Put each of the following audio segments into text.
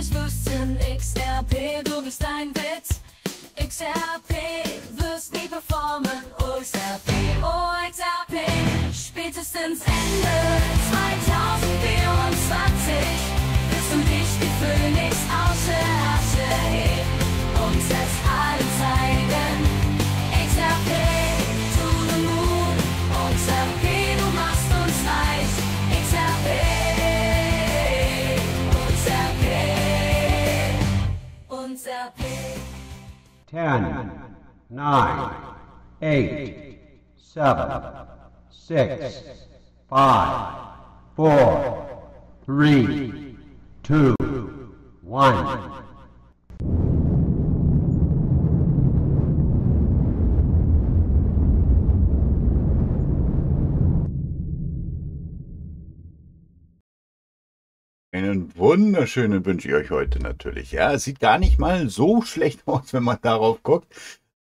Will ich wüssten, XRP, du bist ein Witz. XRP. ten, nine, eight, seven, six, five, four, three, two, one. einen wunderschönen wünsche ich euch heute natürlich. Ja, es sieht gar nicht mal so schlecht aus, wenn man darauf guckt.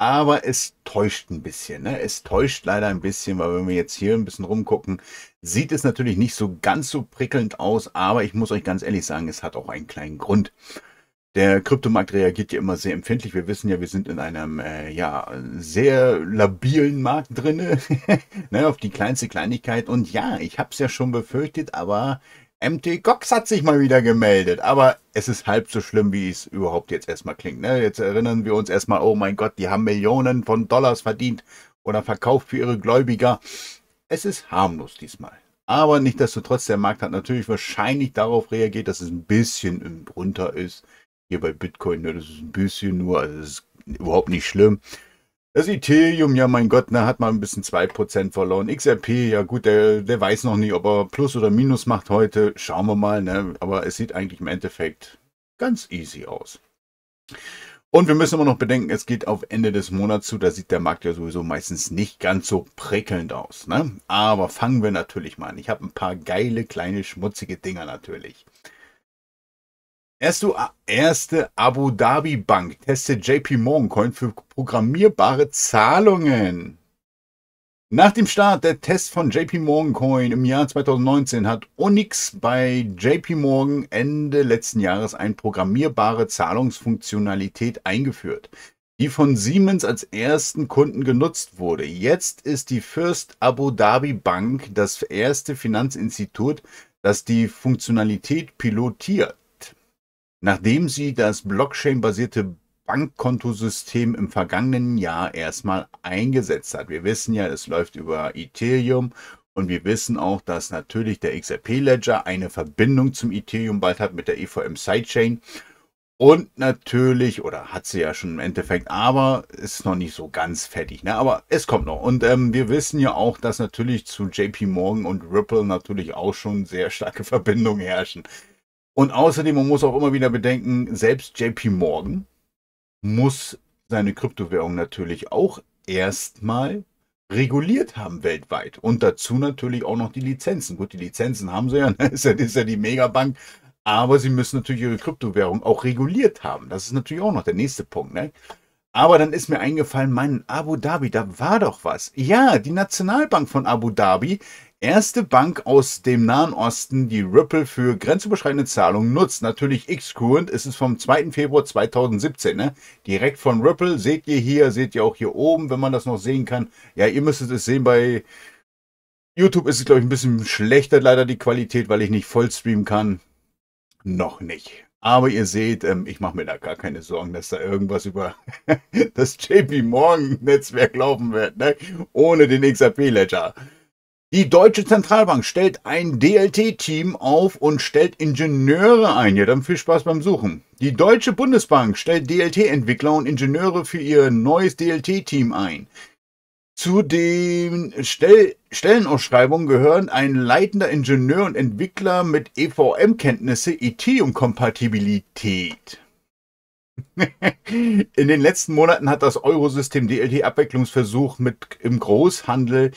Aber es täuscht ein bisschen. Ne? Es täuscht leider ein bisschen, weil wenn wir jetzt hier ein bisschen rumgucken, sieht es natürlich nicht so ganz so prickelnd aus. Aber ich muss euch ganz ehrlich sagen, es hat auch einen kleinen Grund. Der Kryptomarkt reagiert ja immer sehr empfindlich. Wir wissen ja, wir sind in einem äh, ja, sehr labilen Markt drin, ne, auf die kleinste Kleinigkeit. Und ja, ich habe es ja schon befürchtet, aber MT Gox hat sich mal wieder gemeldet, aber es ist halb so schlimm, wie es überhaupt jetzt erstmal klingt. Ne? Jetzt erinnern wir uns erstmal, oh mein Gott, die haben Millionen von Dollars verdient oder verkauft für ihre Gläubiger. Es ist harmlos diesmal. Aber nichtsdestotrotz, der Markt hat natürlich wahrscheinlich darauf reagiert, dass es ein bisschen runter ist. Hier bei Bitcoin, ne, das ist ein bisschen nur, also es ist überhaupt nicht schlimm. Das Ethereum, ja mein Gott, na, hat mal ein bisschen 2% verloren. XRP, ja gut, der, der weiß noch nicht, ob er Plus oder Minus macht heute. Schauen wir mal, ne? aber es sieht eigentlich im Endeffekt ganz easy aus. Und wir müssen immer noch bedenken, es geht auf Ende des Monats zu. Da sieht der Markt ja sowieso meistens nicht ganz so prickelnd aus. Ne? Aber fangen wir natürlich mal an. Ich habe ein paar geile, kleine, schmutzige Dinger natürlich. Erste, erste Abu Dhabi Bank testet JP Morgan Coin für programmierbare Zahlungen. Nach dem Start der Tests von JP Morgan Coin im Jahr 2019 hat Onyx bei JP Morgan Ende letzten Jahres eine programmierbare Zahlungsfunktionalität eingeführt, die von Siemens als ersten Kunden genutzt wurde. Jetzt ist die First Abu Dhabi Bank das erste Finanzinstitut, das die Funktionalität pilotiert nachdem sie das Blockchain-basierte Bankkontosystem im vergangenen Jahr erstmal eingesetzt hat. Wir wissen ja, es läuft über Ethereum und wir wissen auch, dass natürlich der XRP-Ledger eine Verbindung zum Ethereum bald hat mit der EVM-Sidechain. Und natürlich, oder hat sie ja schon im Endeffekt, aber ist noch nicht so ganz fertig, ne? Aber es kommt noch. Und ähm, wir wissen ja auch, dass natürlich zu JP Morgan und Ripple natürlich auch schon sehr starke Verbindungen herrschen. Und außerdem, man muss auch immer wieder bedenken, selbst JP Morgan muss seine Kryptowährung natürlich auch erstmal reguliert haben weltweit. Und dazu natürlich auch noch die Lizenzen. Gut, die Lizenzen haben sie ja, das ne? ist ja die Megabank. Aber sie müssen natürlich ihre Kryptowährung auch reguliert haben. Das ist natürlich auch noch der nächste Punkt. Ne? Aber dann ist mir eingefallen, mein Abu Dhabi, da war doch was. Ja, die Nationalbank von Abu Dhabi erste Bank aus dem Nahen Osten, die Ripple für grenzüberschreitende Zahlungen nutzt. Natürlich Xcurrent ist es vom 2. Februar 2017. Ne? Direkt von Ripple seht ihr hier, seht ihr auch hier oben, wenn man das noch sehen kann. Ja, ihr müsstet es sehen bei YouTube ist es, glaube ich, ein bisschen schlechter leider die Qualität, weil ich nicht voll streamen kann. Noch nicht. Aber ihr seht, ähm, ich mache mir da gar keine Sorgen, dass da irgendwas über das JP Morgan Netzwerk laufen wird, ne? ohne den XRP Ledger. Die Deutsche Zentralbank stellt ein DLT-Team auf und stellt Ingenieure ein. Ja, dann viel Spaß beim Suchen. Die Deutsche Bundesbank stellt DLT-Entwickler und Ingenieure für ihr neues DLT-Team ein. Zu den Stell Stellenausschreibungen gehören ein leitender Ingenieur und Entwickler mit EVM-Kenntnisse, IT und kompatibilität In den letzten Monaten hat das Eurosystem DLT-Abwicklungsversuch mit im Großhandel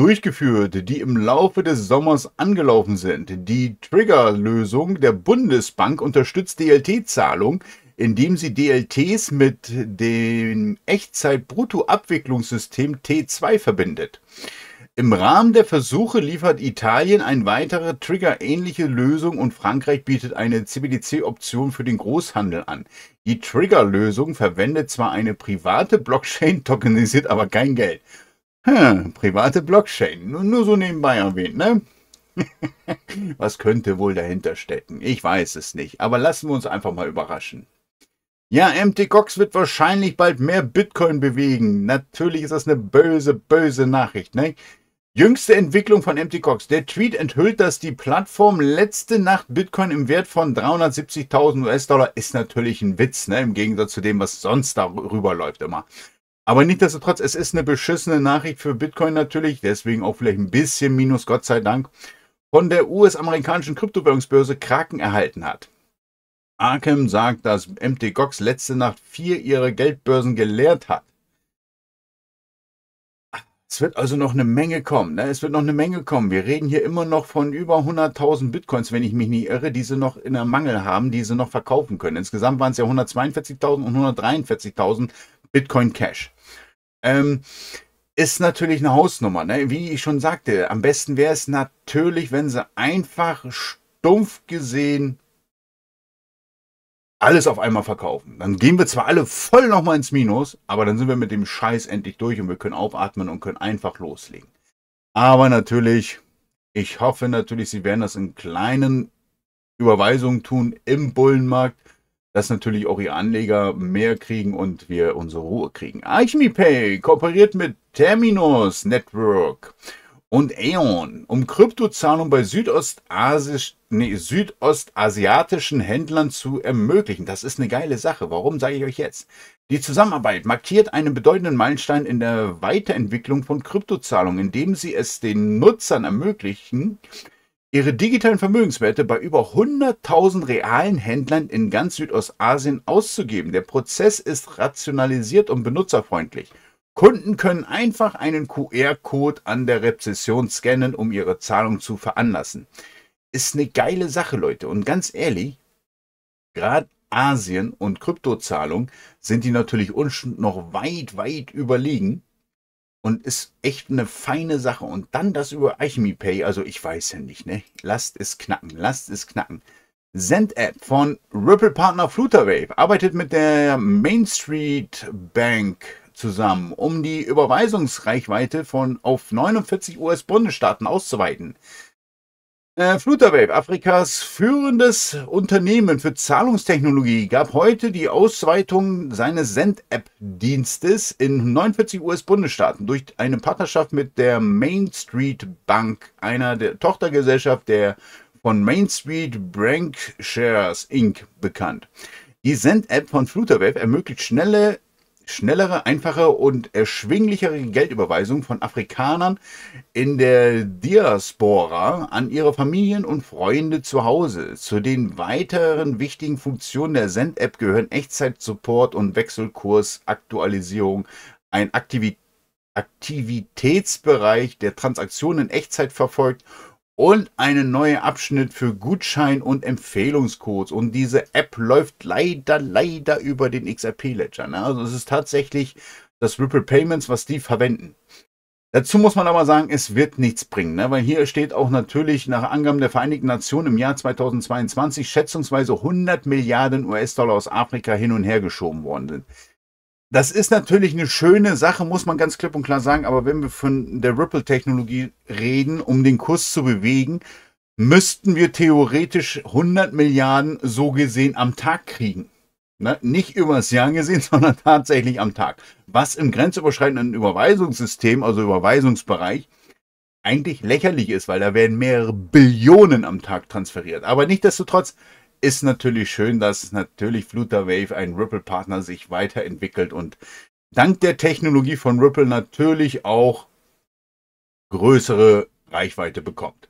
durchgeführt, die im Laufe des Sommers angelaufen sind. Die Triggerlösung der Bundesbank unterstützt DLT-Zahlung, indem sie DLTs mit dem Echtzeit-Brutto-Abwicklungssystem T2 verbindet. Im Rahmen der Versuche liefert Italien eine weitere Trigger-ähnliche Lösung und Frankreich bietet eine CBDC-Option für den Großhandel an. Die Trigger-Lösung verwendet zwar eine private Blockchain, tokenisiert aber kein Geld. Hm, private Blockchain. Nur so nebenbei erwähnt, ne? Was könnte wohl dahinter stecken? Ich weiß es nicht, aber lassen wir uns einfach mal überraschen. Ja, MT Cox wird wahrscheinlich bald mehr Bitcoin bewegen. Natürlich ist das eine böse, böse Nachricht, ne? Jüngste Entwicklung von MT Cox. Der Tweet enthüllt, dass die Plattform letzte Nacht Bitcoin im Wert von 370.000 US-Dollar ist natürlich ein Witz, ne? Im Gegensatz zu dem, was sonst darüber läuft immer. Aber nichtsdestotrotz, es ist eine beschissene Nachricht für Bitcoin natürlich, deswegen auch vielleicht ein bisschen Minus, Gott sei Dank, von der US-amerikanischen Kryptowährungsbörse Kraken erhalten hat. Arkham sagt, dass MTGOX letzte Nacht vier ihrer Geldbörsen geleert hat. Es wird also noch eine Menge kommen. Ne? Es wird noch eine Menge kommen. Wir reden hier immer noch von über 100.000 Bitcoins, wenn ich mich nicht irre, die sie noch in der Mangel haben, die sie noch verkaufen können. Insgesamt waren es ja 142.000 und 143.000 Bitcoin Cash. Ähm, ist natürlich eine Hausnummer. Ne? Wie ich schon sagte, am besten wäre es natürlich, wenn sie einfach stumpf gesehen alles auf einmal verkaufen. Dann gehen wir zwar alle voll nochmal ins Minus, aber dann sind wir mit dem Scheiß endlich durch und wir können aufatmen und können einfach loslegen. Aber natürlich, ich hoffe natürlich, sie werden das in kleinen Überweisungen tun im Bullenmarkt dass natürlich auch ihr Anleger mehr kriegen und wir unsere Ruhe kriegen. Archimipay kooperiert mit Terminus Network und Aeon, um Kryptozahlung bei Südostasisch, nee, südostasiatischen Händlern zu ermöglichen. Das ist eine geile Sache. Warum sage ich euch jetzt? Die Zusammenarbeit markiert einen bedeutenden Meilenstein in der Weiterentwicklung von Kryptozahlungen, indem sie es den Nutzern ermöglichen, ihre digitalen Vermögenswerte bei über 100.000 realen Händlern in ganz Südostasien auszugeben. Der Prozess ist rationalisiert und benutzerfreundlich. Kunden können einfach einen QR-Code an der Rezession scannen, um ihre Zahlung zu veranlassen. Ist eine geile Sache, Leute. Und ganz ehrlich, gerade Asien und Kryptozahlung sind die natürlich uns noch weit, weit überlegen und ist echt eine feine Sache. Und dann das über Alchemy Pay, also ich weiß ja nicht, ne? Lasst es knacken, lasst es knacken. Send-App von Ripple-Partner Flutterwave arbeitet mit der Main Street Bank zusammen, um die Überweisungsreichweite von auf 49 US-Bundesstaaten auszuweiten. Äh, Flutterwave, Afrikas führendes Unternehmen für Zahlungstechnologie, gab heute die Ausweitung seines Send-App-Dienstes in 49 US-Bundesstaaten durch eine Partnerschaft mit der Main Street Bank, einer der Tochtergesellschaft der von Main Street Bank Shares Inc. bekannt. Die Send-App von Flutterwave ermöglicht schnelle schnellere, einfache und erschwinglichere Geldüberweisung von Afrikanern in der Diaspora an ihre Familien und Freunde zu Hause. Zu den weiteren wichtigen Funktionen der Send-App gehören Echtzeit-Support und Wechselkursaktualisierung, ein Aktivitätsbereich, der Transaktionen in Echtzeit verfolgt und einen neuen Abschnitt für Gutschein- und Empfehlungscodes. Und diese App läuft leider, leider über den XRP-Ledger. Ne? Also es ist tatsächlich das Ripple Payments, was die verwenden. Dazu muss man aber sagen, es wird nichts bringen, ne? weil hier steht auch natürlich nach Angaben der Vereinigten Nationen im Jahr 2022 schätzungsweise 100 Milliarden US-Dollar aus Afrika hin und her geschoben worden sind das ist natürlich eine schöne Sache, muss man ganz klipp und klar sagen. Aber wenn wir von der Ripple-Technologie reden, um den Kurs zu bewegen, müssten wir theoretisch 100 Milliarden so gesehen am Tag kriegen. Ne? Nicht übers Jahr gesehen, sondern tatsächlich am Tag. Was im grenzüberschreitenden Überweisungssystem, also Überweisungsbereich, eigentlich lächerlich ist, weil da werden mehrere Billionen am Tag transferiert. Aber nichtdestotrotz, ist natürlich schön, dass natürlich Flutterwave, ein Ripple-Partner, sich weiterentwickelt und dank der Technologie von Ripple natürlich auch größere Reichweite bekommt.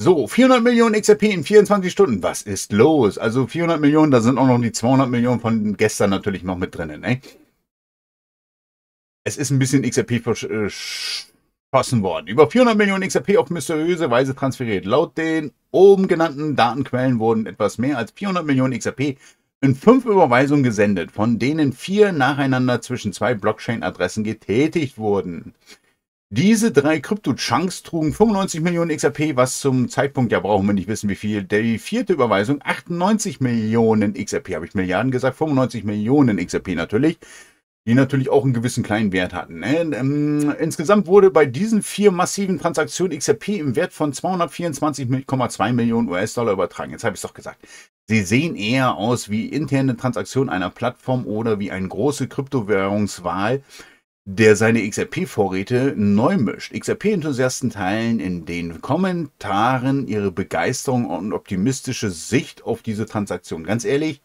So, 400 Millionen XRP in 24 Stunden. Was ist los? Also 400 Millionen, da sind auch noch die 200 Millionen von gestern natürlich noch mit drinnen. Ne? Es ist ein bisschen XRP äh, geschossen worden. Über 400 Millionen XRP auf mysteriöse Weise transferiert. Laut den oben genannten Datenquellen wurden etwas mehr als 400 Millionen XRP in fünf Überweisungen gesendet, von denen vier nacheinander zwischen zwei Blockchain-Adressen getätigt wurden. Diese drei Krypto-Chunks trugen 95 Millionen XRP, was zum Zeitpunkt, ja brauchen wir nicht wissen wie viel, die vierte Überweisung 98 Millionen XRP, habe ich Milliarden gesagt, 95 Millionen XRP natürlich, die natürlich auch einen gewissen kleinen Wert hatten. Ne? Ähm, insgesamt wurde bei diesen vier massiven Transaktionen XRP im Wert von 224,2 Millionen US-Dollar übertragen. Jetzt habe ich es doch gesagt. Sie sehen eher aus wie interne Transaktionen einer Plattform oder wie eine große Kryptowährungswahl, der seine XRP-Vorräte neu mischt. XRP-Enthusiasten teilen in den Kommentaren ihre Begeisterung und optimistische Sicht auf diese Transaktion. Ganz ehrlich,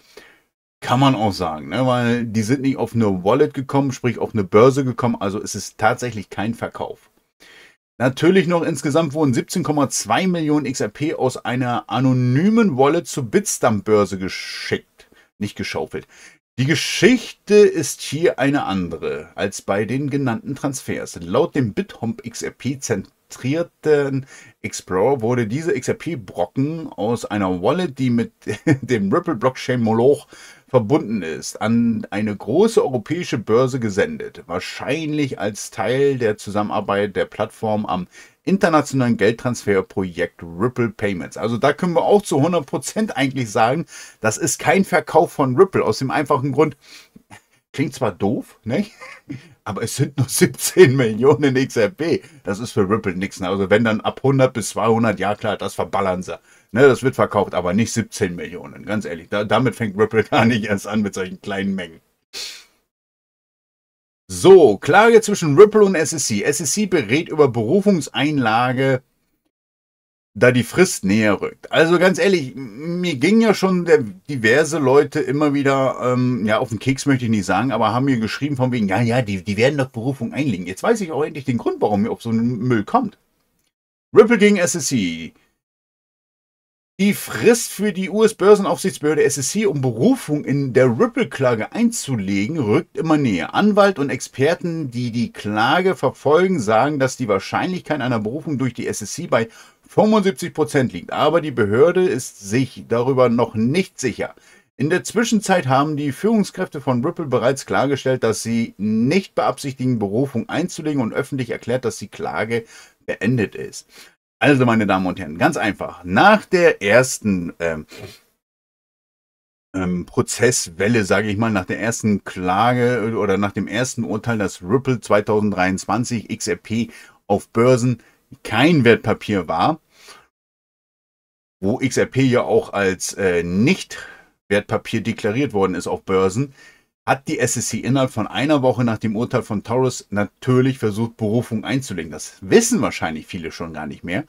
kann man auch sagen, ne? weil die sind nicht auf eine Wallet gekommen, sprich auf eine Börse gekommen, also es ist tatsächlich kein Verkauf. Natürlich noch insgesamt wurden 17,2 Millionen XRP aus einer anonymen Wallet zur Bitstamp-Börse geschickt, nicht geschaufelt. Die Geschichte ist hier eine andere als bei den genannten Transfers. Laut dem BitHomp XRP zentrierten Explorer wurde diese XRP-Brocken aus einer Wallet, die mit dem Ripple Blockchain Moloch verbunden ist, an eine große europäische Börse gesendet, wahrscheinlich als Teil der Zusammenarbeit der Plattform am internationalen Geldtransferprojekt Ripple Payments. Also da können wir auch zu 100% eigentlich sagen, das ist kein Verkauf von Ripple aus dem einfachen Grund, Klingt zwar doof, ne? aber es sind nur 17 Millionen XRP. Das ist für Ripple nichts. Ne? Also wenn dann ab 100 bis 200, ja klar, das verballern sie. Ne, das wird verkauft, aber nicht 17 Millionen, ganz ehrlich. Da, damit fängt Ripple gar nicht erst an mit solchen kleinen Mengen. So, Klage zwischen Ripple und SSC. SSC berät über Berufungseinlage da die Frist näher rückt. Also ganz ehrlich, mir gingen ja schon diverse Leute immer wieder, ähm, ja, auf den Keks möchte ich nicht sagen, aber haben mir geschrieben von wegen, ja, ja, die, die werden doch Berufung einlegen. Jetzt weiß ich auch endlich den Grund, warum mir auf so einen Müll kommt. Ripple gegen SSC. Die Frist für die US-Börsenaufsichtsbehörde SSC, um Berufung in der Ripple-Klage einzulegen, rückt immer näher. Anwalt und Experten, die die Klage verfolgen, sagen, dass die Wahrscheinlichkeit einer Berufung durch die SSC bei 75 Prozent liegt, aber die Behörde ist sich darüber noch nicht sicher. In der Zwischenzeit haben die Führungskräfte von Ripple bereits klargestellt, dass sie nicht beabsichtigen, Berufung einzulegen und öffentlich erklärt, dass die Klage beendet ist. Also, meine Damen und Herren, ganz einfach. Nach der ersten ähm, ähm, Prozesswelle, sage ich mal, nach der ersten Klage oder nach dem ersten Urteil, dass Ripple 2023 XRP auf Börsen kein Wertpapier war, wo XRP ja auch als äh, Nicht-Wertpapier deklariert worden ist auf Börsen, hat die SEC innerhalb von einer Woche nach dem Urteil von Torres natürlich versucht, Berufung einzulegen. Das wissen wahrscheinlich viele schon gar nicht mehr.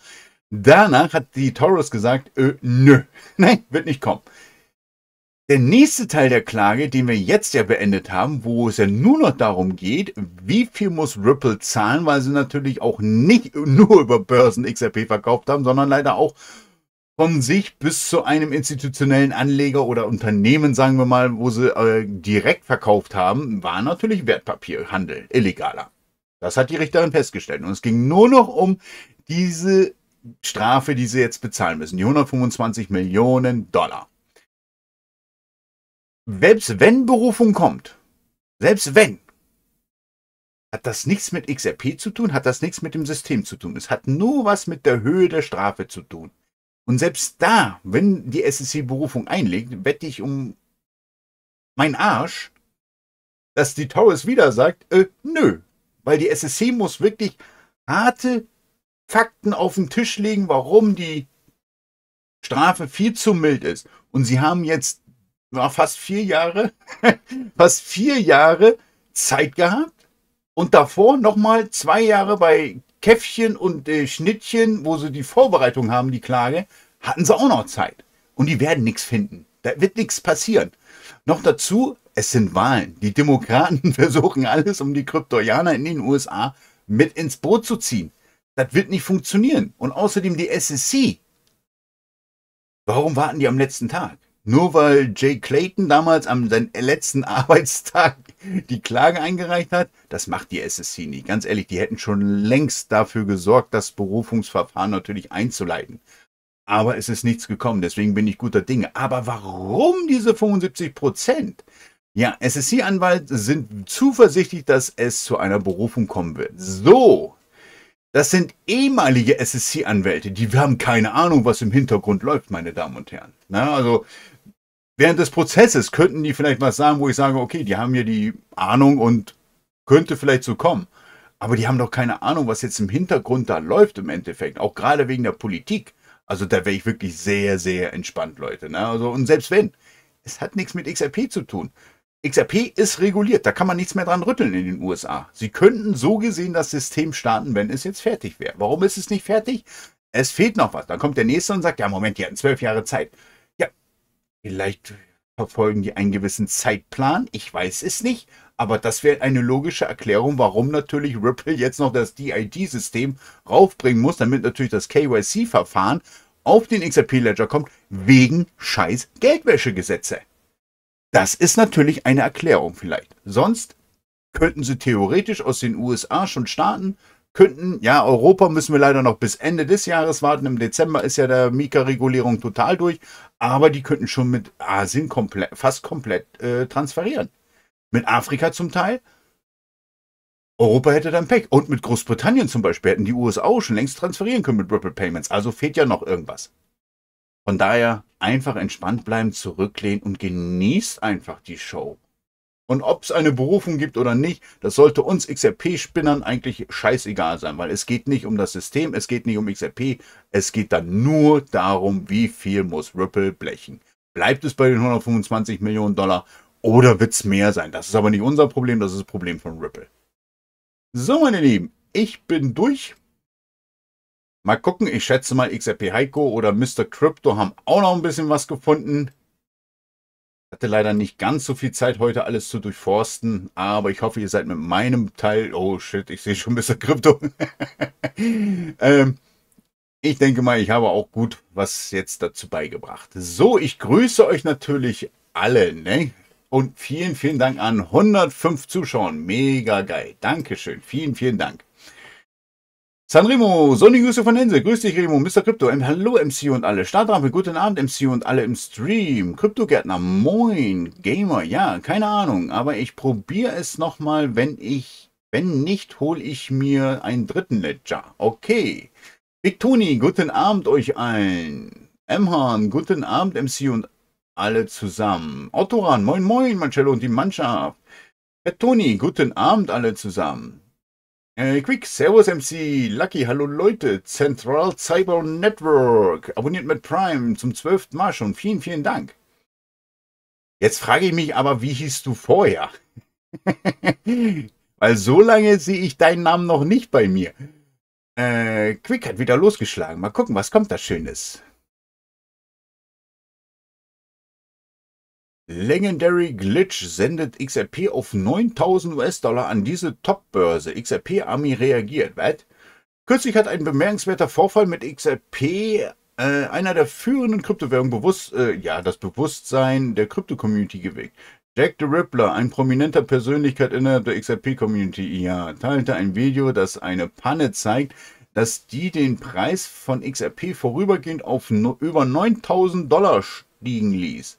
Danach hat die Torres gesagt, äh, nö, nein, wird nicht kommen. Der nächste Teil der Klage, den wir jetzt ja beendet haben, wo es ja nur noch darum geht, wie viel muss Ripple zahlen, weil sie natürlich auch nicht nur über Börsen XRP verkauft haben, sondern leider auch von sich bis zu einem institutionellen Anleger oder Unternehmen, sagen wir mal, wo sie äh, direkt verkauft haben, war natürlich Wertpapierhandel, illegaler. Das hat die Richterin festgestellt. Und es ging nur noch um diese Strafe, die sie jetzt bezahlen müssen, die 125 Millionen Dollar. Selbst wenn Berufung kommt, selbst wenn, hat das nichts mit XRP zu tun, hat das nichts mit dem System zu tun. Es hat nur was mit der Höhe der Strafe zu tun. Und selbst da, wenn die SSC Berufung einlegt, wette ich um meinen Arsch, dass die Taurus wieder sagt, äh, nö, weil die SSC muss wirklich harte Fakten auf den Tisch legen, warum die Strafe viel zu mild ist. Und sie haben jetzt ja, fast vier Jahre, fast vier Jahre Zeit gehabt und davor nochmal zwei Jahre bei Käffchen und äh, Schnittchen, wo sie die Vorbereitung haben, die Klage, hatten sie auch noch Zeit. Und die werden nichts finden. Da wird nichts passieren. Noch dazu, es sind Wahlen. Die Demokraten versuchen alles, um die Kryptoianer in den USA mit ins Boot zu ziehen. Das wird nicht funktionieren. Und außerdem die SEC. Warum warten die am letzten Tag? nur weil Jay Clayton damals am letzten Arbeitstag die Klage eingereicht hat, das macht die SSC nicht. Ganz ehrlich, die hätten schon längst dafür gesorgt, das Berufungsverfahren natürlich einzuleiten. Aber es ist nichts gekommen, deswegen bin ich guter Dinge. Aber warum diese 75 Prozent? Ja, SSC-Anwalt sind zuversichtlich, dass es zu einer Berufung kommen wird. So, das sind ehemalige SSC-Anwälte, die haben keine Ahnung, was im Hintergrund läuft, meine Damen und Herren. Na, also während des Prozesses könnten die vielleicht was sagen, wo ich sage, okay, die haben ja die Ahnung und könnte vielleicht so kommen. Aber die haben doch keine Ahnung, was jetzt im Hintergrund da läuft im Endeffekt. Auch gerade wegen der Politik. Also da wäre ich wirklich sehr, sehr entspannt, Leute. Ne? Also, und selbst wenn, es hat nichts mit XRP zu tun. XRP ist reguliert, da kann man nichts mehr dran rütteln in den USA. Sie könnten so gesehen das System starten, wenn es jetzt fertig wäre. Warum ist es nicht fertig? Es fehlt noch was. Dann kommt der nächste und sagt, ja, Moment, die hatten zwölf Jahre Zeit. Vielleicht verfolgen die einen gewissen Zeitplan, ich weiß es nicht, aber das wäre eine logische Erklärung, warum natürlich Ripple jetzt noch das DID-System raufbringen muss, damit natürlich das KYC-Verfahren auf den XRP-Ledger kommt, wegen scheiß Geldwäschegesetze. Das ist natürlich eine Erklärung vielleicht. Sonst könnten sie theoretisch aus den USA schon starten, könnten. Ja, Europa müssen wir leider noch bis Ende des Jahres warten. Im Dezember ist ja der Mika-Regulierung total durch. Aber die könnten schon mit Asien komplett, fast komplett äh, transferieren. Mit Afrika zum Teil. Europa hätte dann Pech. Und mit Großbritannien zum Beispiel hätten die USA auch schon längst transferieren können mit Ripple Payments. Also fehlt ja noch irgendwas. Von daher einfach entspannt bleiben, zurücklehnen und genießt einfach die Show. Und ob es eine Berufung gibt oder nicht, das sollte uns XRP-Spinnern eigentlich scheißegal sein, weil es geht nicht um das System, es geht nicht um XRP, es geht dann nur darum, wie viel muss Ripple blechen. Bleibt es bei den 125 Millionen Dollar oder wird es mehr sein? Das ist aber nicht unser Problem, das ist das Problem von Ripple. So, meine Lieben, ich bin durch. Mal gucken, ich schätze mal, XRP Heiko oder Mr. Crypto haben auch noch ein bisschen was gefunden hatte leider nicht ganz so viel Zeit, heute alles zu durchforsten, aber ich hoffe, ihr seid mit meinem Teil. Oh shit, ich sehe schon ein bisschen Krypto. ähm, ich denke mal, ich habe auch gut was jetzt dazu beigebracht. So, ich grüße euch natürlich alle, ne? Und vielen, vielen Dank an 105 Zuschauern. Mega geil. Dankeschön. Vielen, vielen Dank. Sanremo, Sonny Grüße von Ense, grüß dich Remo, Mr. Crypto, M hallo MC und alle, Startrampe, guten Abend MC und alle im Stream, Kryptogärtner, moin, Gamer, ja, keine Ahnung, aber ich probiere es nochmal, wenn ich, wenn nicht, hole ich mir einen dritten Ledger, okay. Big Toni, guten Abend euch allen, Emhan, guten Abend MC und alle zusammen, Ottoran, moin moin, Marcello und die Mannschaft, Herr Toni, guten Abend alle zusammen. Äh, quick, Servus MC, Lucky, hallo Leute, Central Cyber Network, abonniert mit Prime zum zwölften Mal schon. Vielen, vielen Dank. Jetzt frage ich mich aber, wie hieß du vorher? Weil so lange sehe ich deinen Namen noch nicht bei mir. Äh, Quick hat wieder losgeschlagen. Mal gucken, was kommt da Schönes. Legendary Glitch sendet XRP auf 9000 US-Dollar an diese Top-Börse. XRP-Army reagiert. What? Kürzlich hat ein bemerkenswerter Vorfall mit XRP äh, einer der führenden Kryptowährungen bewusst, äh, ja, das Bewusstsein der Krypto-Community geweckt. Jack the Rippler, ein prominenter Persönlichkeit innerhalb der XRP-Community, ja, teilte ein Video, das eine Panne zeigt, dass die den Preis von XRP vorübergehend auf no über 9000 Dollar stiegen ließ.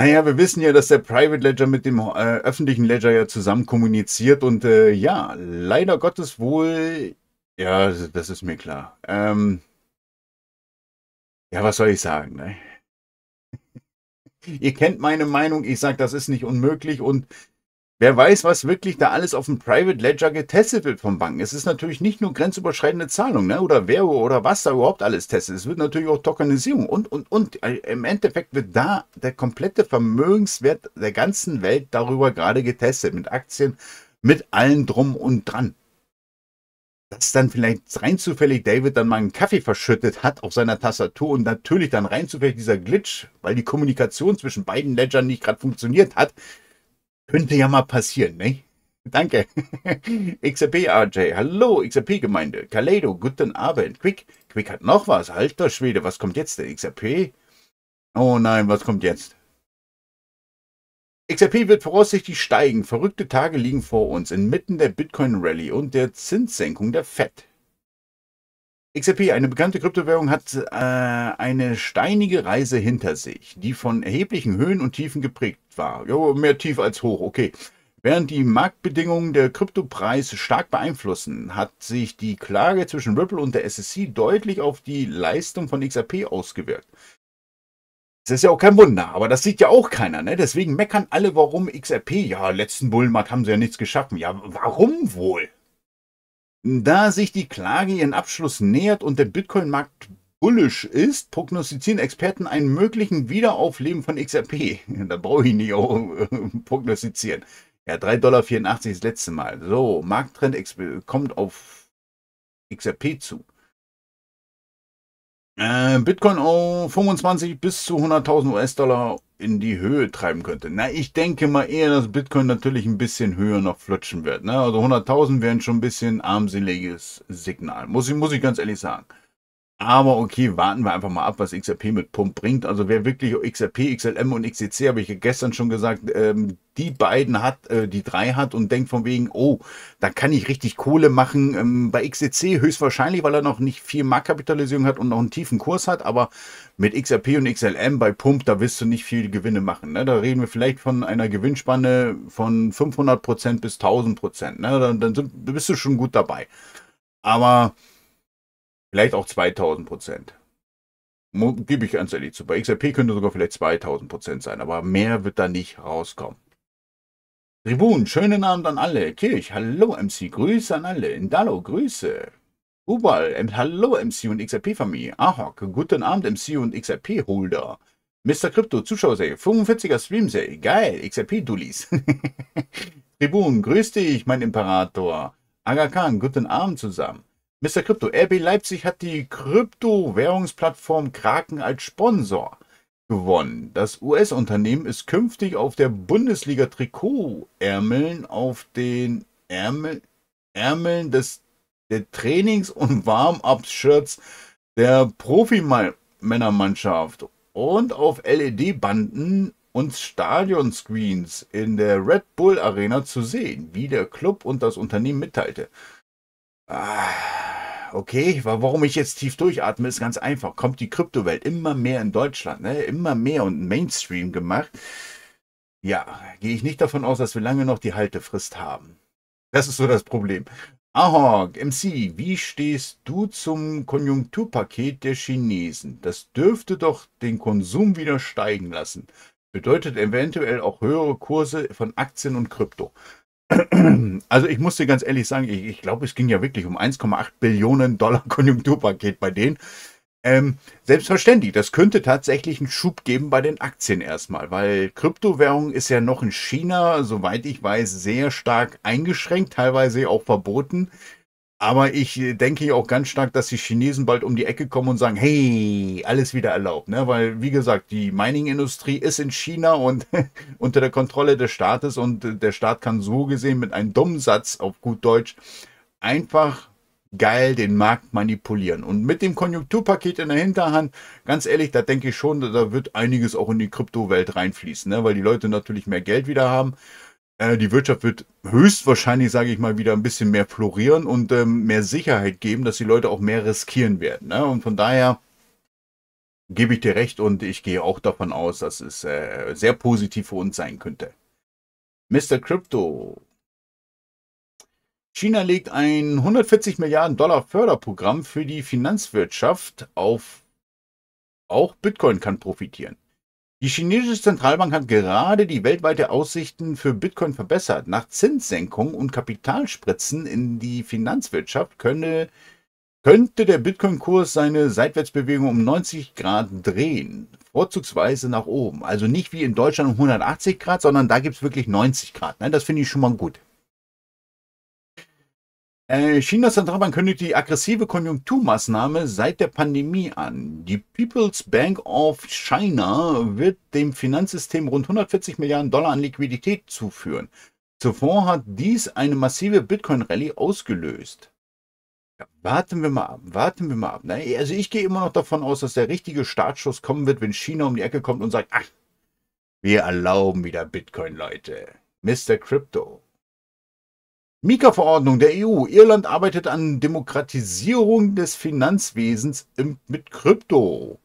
Naja, wir wissen ja, dass der Private Ledger mit dem äh, öffentlichen Ledger ja zusammen kommuniziert und äh, ja, leider Gottes wohl, ja, das ist mir klar. Ähm, ja, was soll ich sagen? Ne? Ihr kennt meine Meinung, ich sage, das ist nicht unmöglich und Wer weiß, was wirklich da alles auf dem Private Ledger getestet wird von Banken. Es ist natürlich nicht nur grenzüberschreitende Zahlung ne? oder Währung oder was da überhaupt alles testet. Es wird natürlich auch Tokenisierung und, und, und. Äh, Im Endeffekt wird da der komplette Vermögenswert der ganzen Welt darüber gerade getestet. Mit Aktien, mit allen drum und dran. Dass dann vielleicht rein zufällig David dann mal einen Kaffee verschüttet hat auf seiner Tastatur und natürlich dann rein zufällig dieser Glitch, weil die Kommunikation zwischen beiden Ledgern nicht gerade funktioniert hat, könnte ja mal passieren, ne? Danke. XRP RJ, hallo XRP Gemeinde. Kaleido, guten Abend. Quick, Quick hat noch was. Alter Schwede, was kommt jetzt denn? XRP? Oh nein, was kommt jetzt? XRP wird voraussichtlich steigen. Verrückte Tage liegen vor uns inmitten der Bitcoin Rally und der Zinssenkung der Fed. XRP, eine bekannte Kryptowährung, hat äh, eine steinige Reise hinter sich, die von erheblichen Höhen und Tiefen geprägt war. Jo, mehr tief als hoch, okay. Während die Marktbedingungen der Kryptopreis stark beeinflussen, hat sich die Klage zwischen Ripple und der SSC e deutlich auf die Leistung von XRP ausgewirkt. Das ist ja auch kein Wunder, aber das sieht ja auch keiner, ne? Deswegen meckern alle, warum XRP, ja, letzten Bullenmarkt haben sie ja nichts geschaffen. Ja, warum wohl? Da sich die Klage ihren Abschluss nähert und der Bitcoin-Markt bullisch ist, prognostizieren Experten einen möglichen Wiederaufleben von XRP. Da brauche ich nicht auch, äh, prognostizieren. Ja, 3,84 Dollar das letzte Mal. So, Markttrend kommt auf XRP zu. Äh, Bitcoin auf 25 bis zu 100.000 US-Dollar in die Höhe treiben könnte. Na, ich denke mal eher, dass Bitcoin natürlich ein bisschen höher noch flutschen wird. Ne? Also 100.000 wären schon ein bisschen armseliges Signal. Muss ich, muss ich ganz ehrlich sagen. Aber okay, warten wir einfach mal ab, was XRP mit Pump bringt. Also wer wirklich XRP, XLM und XCC, habe ich ja gestern schon gesagt, ähm, die beiden hat, äh, die drei hat und denkt von wegen, oh, da kann ich richtig Kohle machen. Ähm, bei XCC höchstwahrscheinlich, weil er noch nicht viel Marktkapitalisierung hat und noch einen tiefen Kurs hat. Aber mit XRP und XLM bei Pump, da wirst du nicht viel Gewinne machen. Ne? Da reden wir vielleicht von einer Gewinnspanne von 500% bis 1000%. Ne? Dann, dann sind, bist du schon gut dabei. Aber Vielleicht auch 2000 Prozent. Gebe ich ganz ehrlich zu. Bei XRP könnte sogar vielleicht 2000 Prozent sein, aber mehr wird da nicht rauskommen. Tribun, schönen Abend an alle. Kirch, hallo MC, Grüße an alle. Indalo, Grüße. Ubal, hallo MC und XRP-Familie. Ahok, guten Abend MC und XRP-Holder. Mr. Crypto, Zuschauerserie, 45er Streamserie, geil, XRP-Dullis. Tribun, grüß dich, mein Imperator. Aga Khan, guten Abend zusammen. Mr. Crypto, RB Leipzig hat die Kryptowährungsplattform Kraken als Sponsor gewonnen. Das US-Unternehmen ist künftig auf der Bundesliga-Trikotärmeln auf den Ärmel, Ärmeln des der Trainings- und Warm-up-Shirts der Profimännermannschaft und auf LED-Banden und Stadionscreens in der Red Bull Arena zu sehen, wie der Club und das Unternehmen mitteilte. Ah, okay, warum ich jetzt tief durchatme, ist ganz einfach. Kommt die Kryptowelt immer mehr in Deutschland, ne? immer mehr und Mainstream gemacht. Ja, gehe ich nicht davon aus, dass wir lange noch die Haltefrist haben. Das ist so das Problem. Ahog, MC, wie stehst du zum Konjunkturpaket der Chinesen? Das dürfte doch den Konsum wieder steigen lassen. Bedeutet eventuell auch höhere Kurse von Aktien und Krypto. Also ich muss dir ganz ehrlich sagen, ich, ich glaube, es ging ja wirklich um 1,8 Billionen Dollar Konjunkturpaket bei denen. Ähm, selbstverständlich, das könnte tatsächlich einen Schub geben bei den Aktien erstmal, weil Kryptowährung ist ja noch in China, soweit ich weiß, sehr stark eingeschränkt, teilweise auch verboten. Aber ich äh, denke auch ganz stark, dass die Chinesen bald um die Ecke kommen und sagen, hey, alles wieder erlaubt. Ne? Weil, wie gesagt, die Mining-Industrie ist in China und unter der Kontrolle des Staates und äh, der Staat kann so gesehen mit einem dummen Satz auf gut Deutsch einfach geil den Markt manipulieren. Und mit dem Konjunkturpaket in der Hinterhand, ganz ehrlich, da denke ich schon, da wird einiges auch in die Kryptowelt reinfließen, ne? weil die Leute natürlich mehr Geld wieder haben. Äh, die Wirtschaft wird höchstwahrscheinlich, sage ich mal, wieder ein bisschen mehr florieren und ähm, mehr Sicherheit geben, dass die Leute auch mehr riskieren werden. Ne? Und von daher gebe ich dir recht und ich gehe auch davon aus, dass es äh, sehr positiv für uns sein könnte. Mr. Crypto. China legt ein 140 Milliarden Dollar Förderprogramm für die Finanzwirtschaft auf. Auch Bitcoin kann profitieren. Die chinesische Zentralbank hat gerade die weltweite Aussichten für Bitcoin verbessert. Nach Zinssenkung und Kapitalspritzen in die Finanzwirtschaft könne, könnte der Bitcoin-Kurs seine Seitwärtsbewegung um 90 Grad drehen. Vorzugsweise nach oben. Also nicht wie in Deutschland um 180 Grad, sondern da gibt es wirklich 90 Grad. Das finde ich schon mal gut. Äh, Chinas Zentralbank kündigt die aggressive Konjunkturmaßnahme seit der Pandemie an. Die People's Bank of China wird dem Finanzsystem rund 140 Milliarden Dollar an Liquidität zuführen. Zuvor hat dies eine massive Bitcoin-Rallye ausgelöst. Ja, warten wir mal ab, warten wir mal ab. Also ich gehe immer noch davon aus, dass der richtige Startschuss kommen wird, wenn China um die Ecke kommt und sagt, ach, wir erlauben wieder Bitcoin, Leute. Mr. Crypto, Mika-Verordnung der EU. Irland arbeitet an Demokratisierung des Finanzwesens mit Krypto.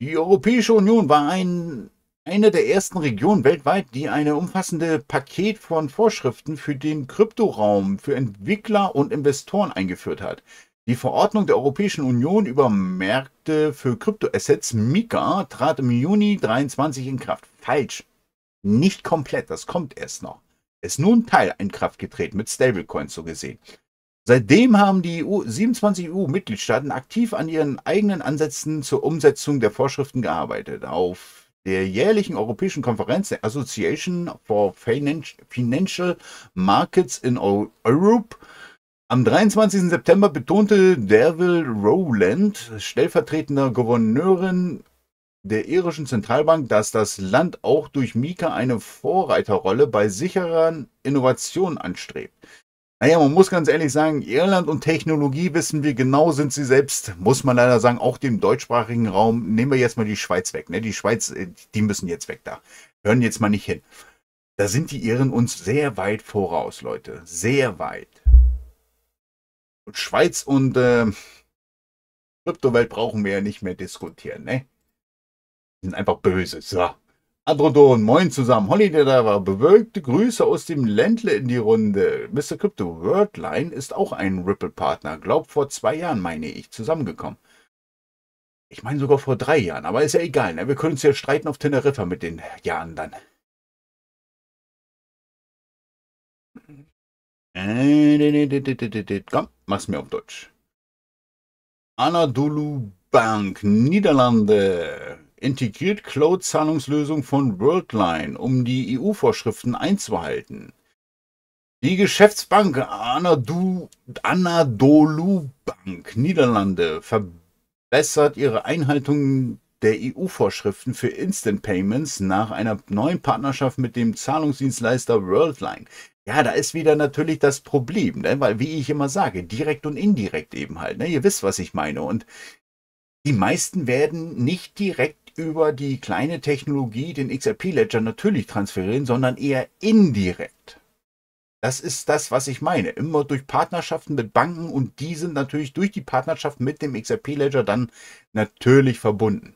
Die Europäische Union war ein, eine der ersten Regionen weltweit, die eine umfassende Paket von Vorschriften für den Kryptoraum für Entwickler und Investoren eingeführt hat. Die Verordnung der Europäischen Union über Märkte für Kryptoassets Mika trat im Juni 23 in Kraft. Falsch. Nicht komplett, das kommt erst noch. Ist nun Teil in Kraft getreten, mit Stablecoin so gesehen. Seitdem haben die EU, 27 EU-Mitgliedstaaten aktiv an ihren eigenen Ansätzen zur Umsetzung der Vorschriften gearbeitet. Auf der jährlichen europäischen Konferenz der Association for Financial Markets in Europe am 23. September betonte Derville Rowland, stellvertretender Gouverneurin der irischen Zentralbank, dass das Land auch durch Mika eine Vorreiterrolle bei sicheren Innovationen anstrebt. Naja, man muss ganz ehrlich sagen, Irland und Technologie wissen wir genau, sind sie selbst, muss man leider sagen, auch dem deutschsprachigen Raum, nehmen wir jetzt mal die Schweiz weg, ne? Die Schweiz, äh, die müssen jetzt weg da. Hören jetzt mal nicht hin. Da sind die Iren uns sehr weit voraus, Leute. Sehr weit. Und Schweiz und äh, Kryptowelt brauchen wir ja nicht mehr diskutieren, ne? sind einfach böse. So. Adrodon, moin zusammen. Holly, der da war. bewölkte Grüße aus dem Ländle in die Runde. Mr. Crypto, Worldline ist auch ein Ripple-Partner. Glaub, vor zwei Jahren, meine ich, zusammengekommen. Ich meine sogar vor drei Jahren, aber ist ja egal. Ne? Wir können uns ja streiten auf Teneriffa mit den Jahren dann. Komm, mach's mir auf Deutsch. Anadolu Bank, Niederlande integriert Cloud-Zahlungslösung von Worldline, um die EU-Vorschriften einzuhalten. Die Geschäftsbank Anadolu, Anadolu Bank Niederlande verbessert ihre Einhaltung der EU-Vorschriften für Instant Payments nach einer neuen Partnerschaft mit dem Zahlungsdienstleister Worldline. Ja, da ist wieder natürlich das Problem, ne? weil wie ich immer sage, direkt und indirekt eben halt. Ne? Ihr wisst, was ich meine. Und die meisten werden nicht direkt über die kleine Technologie den XRP-Ledger natürlich transferieren, sondern eher indirekt. Das ist das, was ich meine. Immer durch Partnerschaften mit Banken und die sind natürlich durch die Partnerschaft mit dem XRP-Ledger dann natürlich verbunden.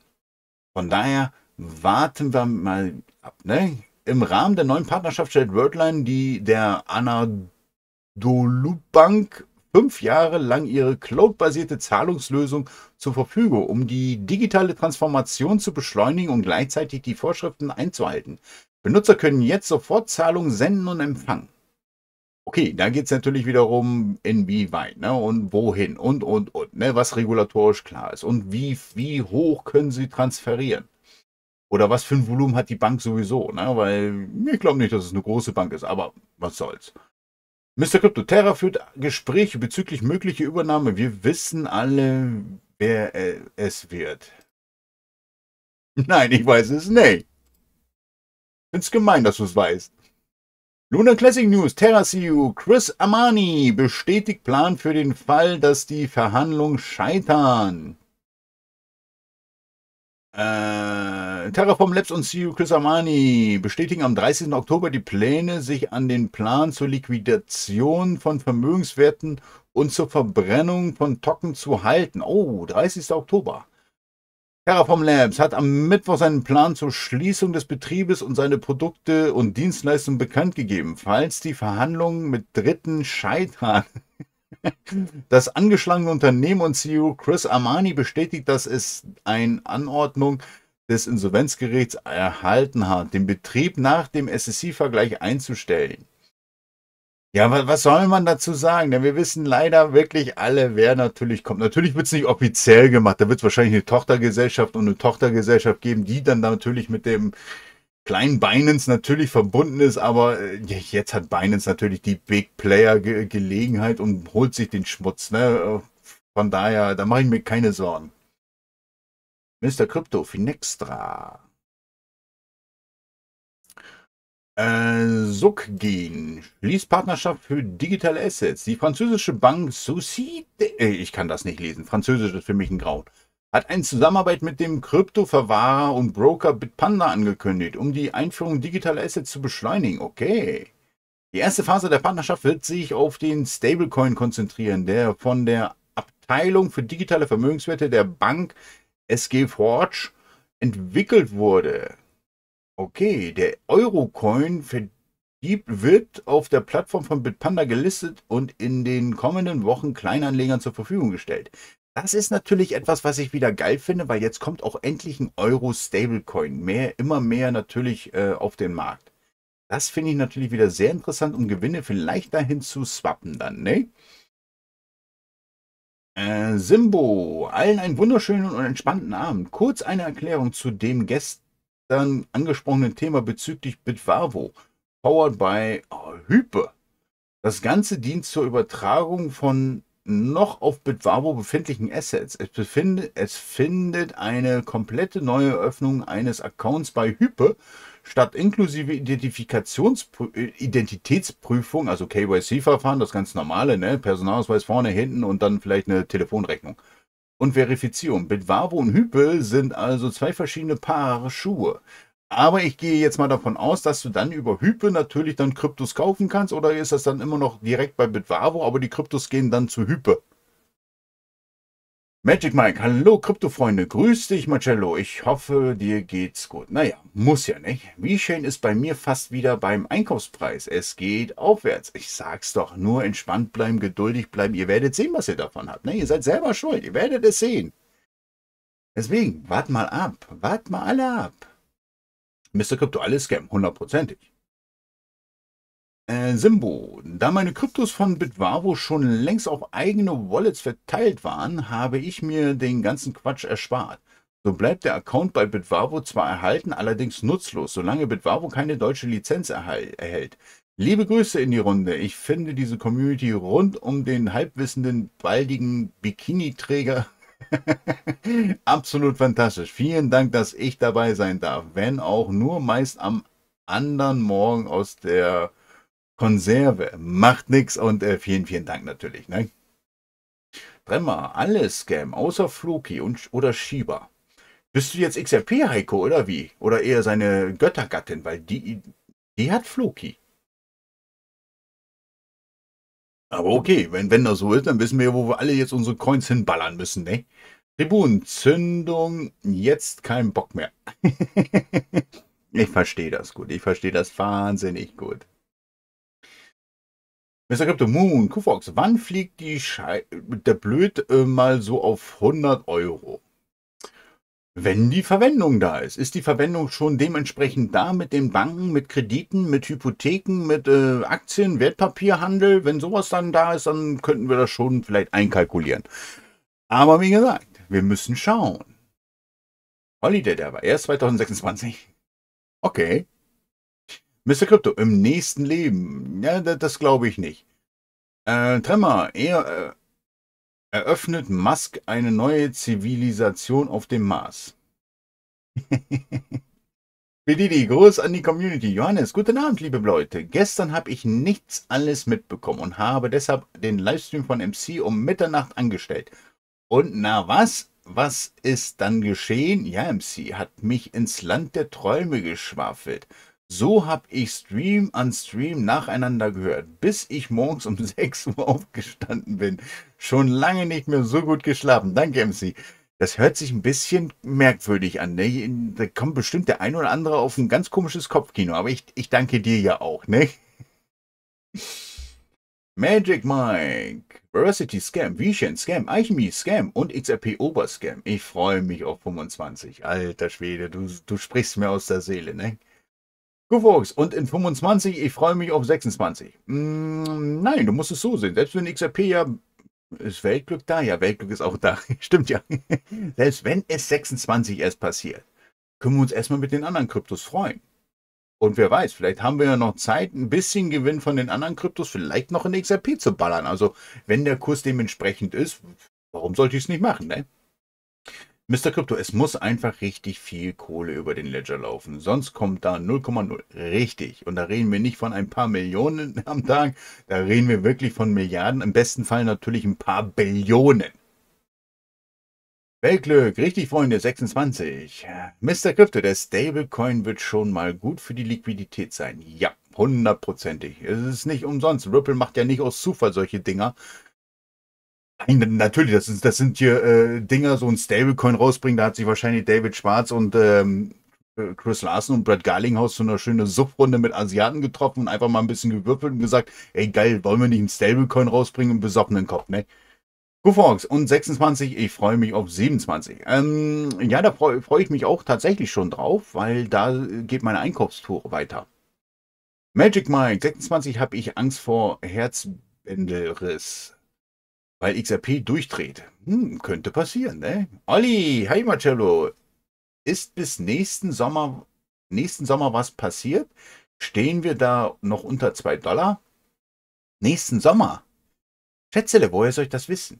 Von daher warten wir mal ab. Ne? Im Rahmen der neuen Partnerschaft stellt Wordline die der Anadolu Bank fünf Jahre lang ihre cloudbasierte Zahlungslösung zur Verfügung, um die digitale Transformation zu beschleunigen und gleichzeitig die Vorschriften einzuhalten. Benutzer können jetzt sofort Zahlungen senden und empfangen. Okay, da geht es natürlich wiederum inwieweit ne? und wohin und, und, und, ne? was regulatorisch klar ist und wie, wie hoch können sie transferieren. Oder was für ein Volumen hat die Bank sowieso? Ne? Weil ich glaube nicht, dass es eine große Bank ist, aber was soll's. Mr. Crypto Terra führt Gespräche bezüglich möglicher Übernahme. Wir wissen alle, wer es wird. Nein, ich weiß es nicht. Find's gemein, dass du es weißt. Luna Classic News, Terra CEO, Chris Amani bestätigt Plan für den Fall, dass die Verhandlungen scheitern. Äh, Terraform Labs und CEO Chris Kusamani bestätigen am 30. Oktober die Pläne, sich an den Plan zur Liquidation von Vermögenswerten und zur Verbrennung von Token zu halten. Oh, 30. Oktober. Terraform Labs hat am Mittwoch seinen Plan zur Schließung des Betriebes und seine Produkte und Dienstleistungen bekannt gegeben. Falls die Verhandlungen mit Dritten scheitern, das angeschlagene Unternehmen und CEO Chris Armani bestätigt, dass es eine Anordnung des Insolvenzgerichts erhalten hat, den Betrieb nach dem SSC-Vergleich e einzustellen. Ja, was soll man dazu sagen? Denn wir wissen leider wirklich alle, wer natürlich kommt. Natürlich wird es nicht offiziell gemacht. Da wird es wahrscheinlich eine Tochtergesellschaft und eine Tochtergesellschaft geben, die dann natürlich mit dem kleinen Binance natürlich verbunden ist, aber äh, jetzt hat Binance natürlich die Big Player -Ge Gelegenheit und holt sich den Schmutz. Ne? Äh, von daher, da mache ich mir keine Sorgen. Mr. Crypto, Finextra. Äh, Sukgen schließt Partnerschaft für digitale Assets. Die französische Bank Société, äh, ich kann das nicht lesen, französisch ist für mich ein Grauen, hat eine Zusammenarbeit mit dem Kryptoverwahrer und Broker Bitpanda angekündigt, um die Einführung digitaler Assets zu beschleunigen. Okay. Die erste Phase der Partnerschaft wird sich auf den Stablecoin konzentrieren, der von der Abteilung für digitale Vermögenswerte der Bank SG Forge entwickelt wurde. Okay, der Eurocoin wird auf der Plattform von Bitpanda gelistet und in den kommenden Wochen Kleinanlegern zur Verfügung gestellt. Das ist natürlich etwas, was ich wieder geil finde, weil jetzt kommt auch endlich ein Euro-Stablecoin. Mehr, immer mehr natürlich äh, auf den Markt. Das finde ich natürlich wieder sehr interessant, um Gewinne vielleicht dahin zu swappen dann, ne? Äh, Simbo, allen einen wunderschönen und entspannten Abend. Kurz eine Erklärung zu dem gestern angesprochenen Thema bezüglich Bitwavo, powered by oh, Hype. Das Ganze dient zur Übertragung von noch auf Bitwabo befindlichen Assets. Es, befindet, es findet eine komplette neue Öffnung eines Accounts bei Hype statt inklusive äh, Identitätsprüfung, also KYC-Verfahren, das ganz normale, ne? Personalausweis vorne, hinten und dann vielleicht eine Telefonrechnung. Und Verifizierung. Bitwabo und Hype sind also zwei verschiedene Paar Schuhe. Aber ich gehe jetzt mal davon aus, dass du dann über Hype natürlich dann Kryptos kaufen kannst oder ist das dann immer noch direkt bei Bitvavo, aber die Kryptos gehen dann zu Hype. Magic Mike, hallo Kryptofreunde, grüß dich Marcello, ich hoffe dir geht's gut. Naja, muss ja nicht. V-Chain ist bei mir fast wieder beim Einkaufspreis, es geht aufwärts. Ich sag's doch, nur entspannt bleiben, geduldig bleiben, ihr werdet sehen, was ihr davon habt. Ne? Ihr seid selber schuld, ihr werdet es sehen. Deswegen, wart mal ab, wart mal alle ab. Mr. Crypto, alles Scam, hundertprozentig. Äh, Simbo, da meine Kryptos von Bitwavo schon längst auf eigene Wallets verteilt waren, habe ich mir den ganzen Quatsch erspart. So bleibt der Account bei Bitwavo zwar erhalten, allerdings nutzlos, solange Bitwavo keine deutsche Lizenz erhält. Liebe Grüße in die Runde. Ich finde diese Community rund um den halbwissenden, baldigen Bikini-Träger Absolut fantastisch. Vielen Dank, dass ich dabei sein darf, wenn auch nur meist am anderen Morgen aus der Konserve. Macht nichts und äh, vielen, vielen Dank natürlich. Ne? Dremmer, alles Scam, außer Floki und, oder Shiba. Bist du jetzt XRP Heiko oder wie? Oder eher seine Göttergattin, weil die, die hat Floki. Aber okay, wenn, wenn das so ist, dann wissen wir, ja, wo wir alle jetzt unsere Coins hinballern müssen, ne? Tribunenzündung, jetzt kein Bock mehr. ich verstehe das gut. Ich verstehe das wahnsinnig gut. Mr. Crypto Moon, Kufox, wann fliegt die Schei der Blöd äh, mal so auf 100 Euro? wenn die Verwendung da ist. Ist die Verwendung schon dementsprechend da mit den Banken, mit Krediten, mit Hypotheken, mit äh, Aktien, Wertpapierhandel? Wenn sowas dann da ist, dann könnten wir das schon vielleicht einkalkulieren. Aber wie gesagt, wir müssen schauen. Holiday, der war erst 2026. Okay. Mr. Crypto, im nächsten Leben. Ja, das, das glaube ich nicht. Äh, Tremor, eher, äh, Eröffnet Musk eine neue Zivilisation auf dem Mars? Bedidi, Gruß an die Community. Johannes, guten Abend, liebe Leute. Gestern habe ich nichts alles mitbekommen und habe deshalb den Livestream von MC um Mitternacht angestellt. Und na was? Was ist dann geschehen? Ja, MC hat mich ins Land der Träume geschwafelt. So habe ich Stream an Stream nacheinander gehört, bis ich morgens um 6 Uhr aufgestanden bin. Schon lange nicht mehr so gut geschlafen. Danke, MC. Das hört sich ein bisschen merkwürdig an. Ne? Da kommt bestimmt der ein oder andere auf ein ganz komisches Kopfkino. Aber ich, ich danke dir ja auch, ne? Magic Mike, Veracity Scam, Vision Scam, Eichmi Scam und XRP Ober Scam. Ich freue mich auf 25. Alter Schwede, du, du sprichst mir aus der Seele, ne? Gufox, und in 25, ich freue mich auf 26. Mm, nein, du musst es so sehen. Selbst wenn XRP ja ist Weltglück da? Ja, Weltglück ist auch da. Stimmt ja. Hm. Selbst wenn es 26 erst passiert, können wir uns erstmal mit den anderen Kryptos freuen. Und wer weiß, vielleicht haben wir ja noch Zeit, ein bisschen Gewinn von den anderen Kryptos vielleicht noch in XRP zu ballern. Also, wenn der Kurs dementsprechend ist, warum sollte ich es nicht machen, ne? Mr. Crypto, es muss einfach richtig viel Kohle über den Ledger laufen. Sonst kommt da 0,0. Richtig. Und da reden wir nicht von ein paar Millionen am Tag. Da reden wir wirklich von Milliarden. Im besten Fall natürlich ein paar Billionen. Weltglück, richtig Freunde, 26. Mr. Crypto, der Stablecoin wird schon mal gut für die Liquidität sein. Ja, hundertprozentig. Es ist nicht umsonst. Ripple macht ja nicht aus Zufall solche Dinger. Nein, natürlich, das sind, das sind hier äh, Dinger, so ein Stablecoin rausbringen, da hat sich wahrscheinlich David Schwarz und ähm, äh, Chris Larsen und Brad Garlinghaus zu einer schönen Subrunde mit Asiaten getroffen und einfach mal ein bisschen gewürfelt und gesagt, ey geil, wollen wir nicht einen Stablecoin rausbringen und besoffenen Kopf, ne? Gufox und 26, ich freue mich auf 27. Ähm, ja, da freue freu ich mich auch tatsächlich schon drauf, weil da äh, geht meine Einkaufstour weiter. Magic Mike, 26 habe ich Angst vor Herzbändelriss weil XRP durchdreht. Hm, könnte passieren, ne? Olli, hi Marcello. Ist bis nächsten Sommer, nächsten Sommer was passiert? Stehen wir da noch unter 2 Dollar? Nächsten Sommer? Schätzele, woher soll ich das wissen?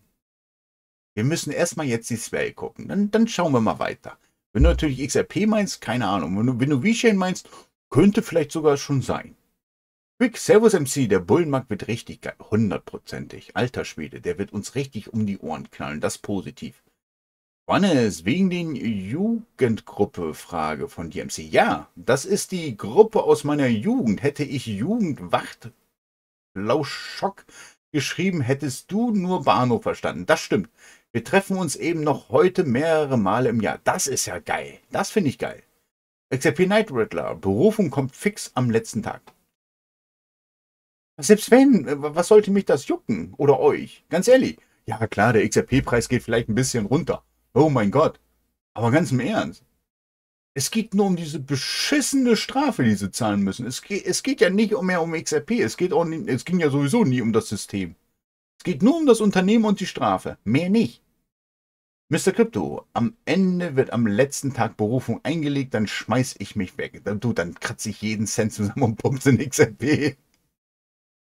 Wir müssen erstmal jetzt die Swell gucken. Dann, dann schauen wir mal weiter. Wenn du natürlich XRP meinst, keine Ahnung. Wenn du, wenn du VeChain meinst, könnte vielleicht sogar schon sein. Quick Servus MC, der Bullenmarkt wird richtig geil. Hundertprozentig. Alter Schwede, der wird uns richtig um die Ohren knallen. Das positiv. Johannes, wegen den Jugendgruppe Frage von DMC. Ja, das ist die Gruppe aus meiner Jugend. Hätte ich Jugendwacht Lauschock geschrieben, hättest du nur Bahnhof verstanden. Das stimmt. Wir treffen uns eben noch heute mehrere Male im Jahr. Das ist ja geil. Das finde ich geil. XRP Night Riddler. Berufung kommt fix am letzten Tag. Selbst wenn, äh, was sollte mich das jucken? Oder euch? Ganz ehrlich. Ja, klar, der XRP-Preis geht vielleicht ein bisschen runter. Oh mein Gott. Aber ganz im Ernst. Es geht nur um diese beschissene Strafe, die sie zahlen müssen. Es geht, es geht ja nicht mehr um XRP. Es, geht auch nie, es ging ja sowieso nie um das System. Es geht nur um das Unternehmen und die Strafe. Mehr nicht. Mr. Crypto, am Ende wird am letzten Tag Berufung eingelegt, dann schmeiß ich mich weg. du, dann kratze ich jeden Cent zusammen und pumps in XRP.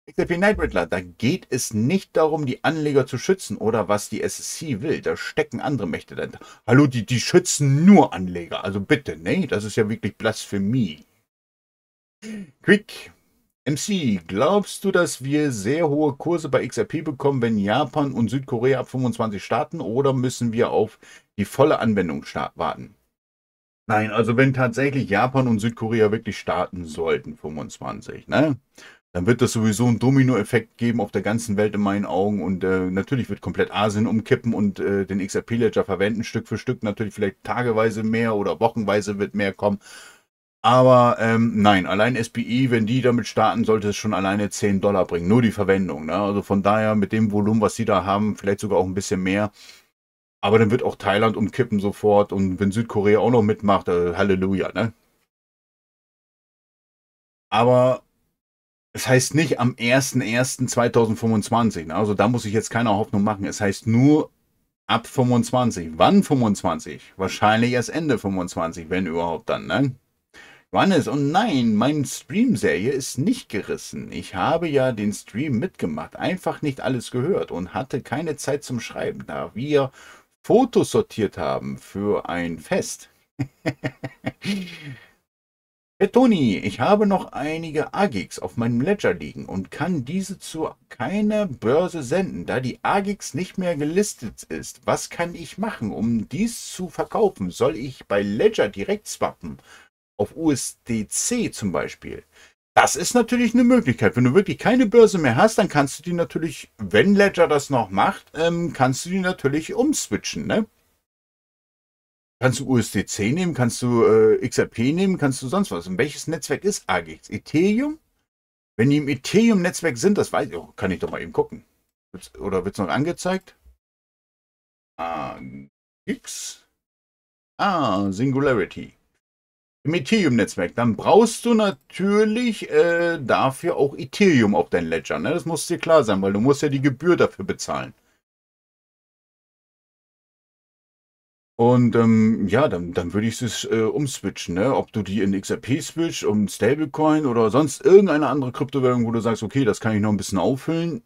XRP Night Riddler, da geht es nicht darum, die Anleger zu schützen oder was die SSC will. Da stecken andere Mächte dahinter. Hallo, die, die schützen nur Anleger. Also bitte, ne? Das ist ja wirklich Blasphemie. Quick. MC, glaubst du, dass wir sehr hohe Kurse bei XRP bekommen, wenn Japan und Südkorea ab 25 starten oder müssen wir auf die volle Anwendung warten? Nein, also wenn tatsächlich Japan und Südkorea wirklich starten sollten, 25, ne? dann wird das sowieso einen Dominoeffekt geben auf der ganzen Welt in meinen Augen. Und äh, natürlich wird komplett Asien umkippen und äh, den XRP-Ledger verwenden, Stück für Stück. Natürlich vielleicht tageweise mehr oder wochenweise wird mehr kommen. Aber ähm, nein, allein SPI, wenn die damit starten, sollte es schon alleine 10 Dollar bringen. Nur die Verwendung. Ne? Also von daher mit dem Volumen, was sie da haben, vielleicht sogar auch ein bisschen mehr. Aber dann wird auch Thailand umkippen sofort. Und wenn Südkorea auch noch mitmacht, äh, Halleluja. Ne? Aber es heißt nicht am 01.01.2025. Ne? Also da muss ich jetzt keine Hoffnung machen. Es heißt nur ab 25. Wann 25? Wahrscheinlich erst Ende 25, wenn überhaupt dann, ne? ist? und nein, meine Stream-Serie ist nicht gerissen. Ich habe ja den Stream mitgemacht, einfach nicht alles gehört und hatte keine Zeit zum Schreiben, da wir Fotos sortiert haben für ein Fest. Hey Toni, ich habe noch einige AGIX auf meinem Ledger liegen und kann diese zu keiner Börse senden, da die AGIX nicht mehr gelistet ist. Was kann ich machen, um dies zu verkaufen? Soll ich bei Ledger direkt swappen? Auf USDC zum Beispiel? Das ist natürlich eine Möglichkeit. Wenn du wirklich keine Börse mehr hast, dann kannst du die natürlich, wenn Ledger das noch macht, ähm, kannst du die natürlich umswitchen, ne? Kannst du USDC nehmen, kannst du äh, XRP nehmen, kannst du sonst was. Und welches Netzwerk ist AGX? Ethereum? Wenn die im Ethereum-Netzwerk sind, das weiß ich, oh, kann ich doch mal eben gucken. Oder wird es noch angezeigt? AGX? Ah, Singularity. Im Ethereum-Netzwerk. Dann brauchst du natürlich äh, dafür auch Ethereum auf dein Ledger. Ne? Das muss dir klar sein, weil du musst ja die Gebühr dafür bezahlen. Und ähm, ja, dann, dann würde ich es äh, umswitchen, ne? Ob du die in XRP switch, um Stablecoin oder sonst irgendeine andere Kryptowährung, wo du sagst, okay, das kann ich noch ein bisschen auffüllen.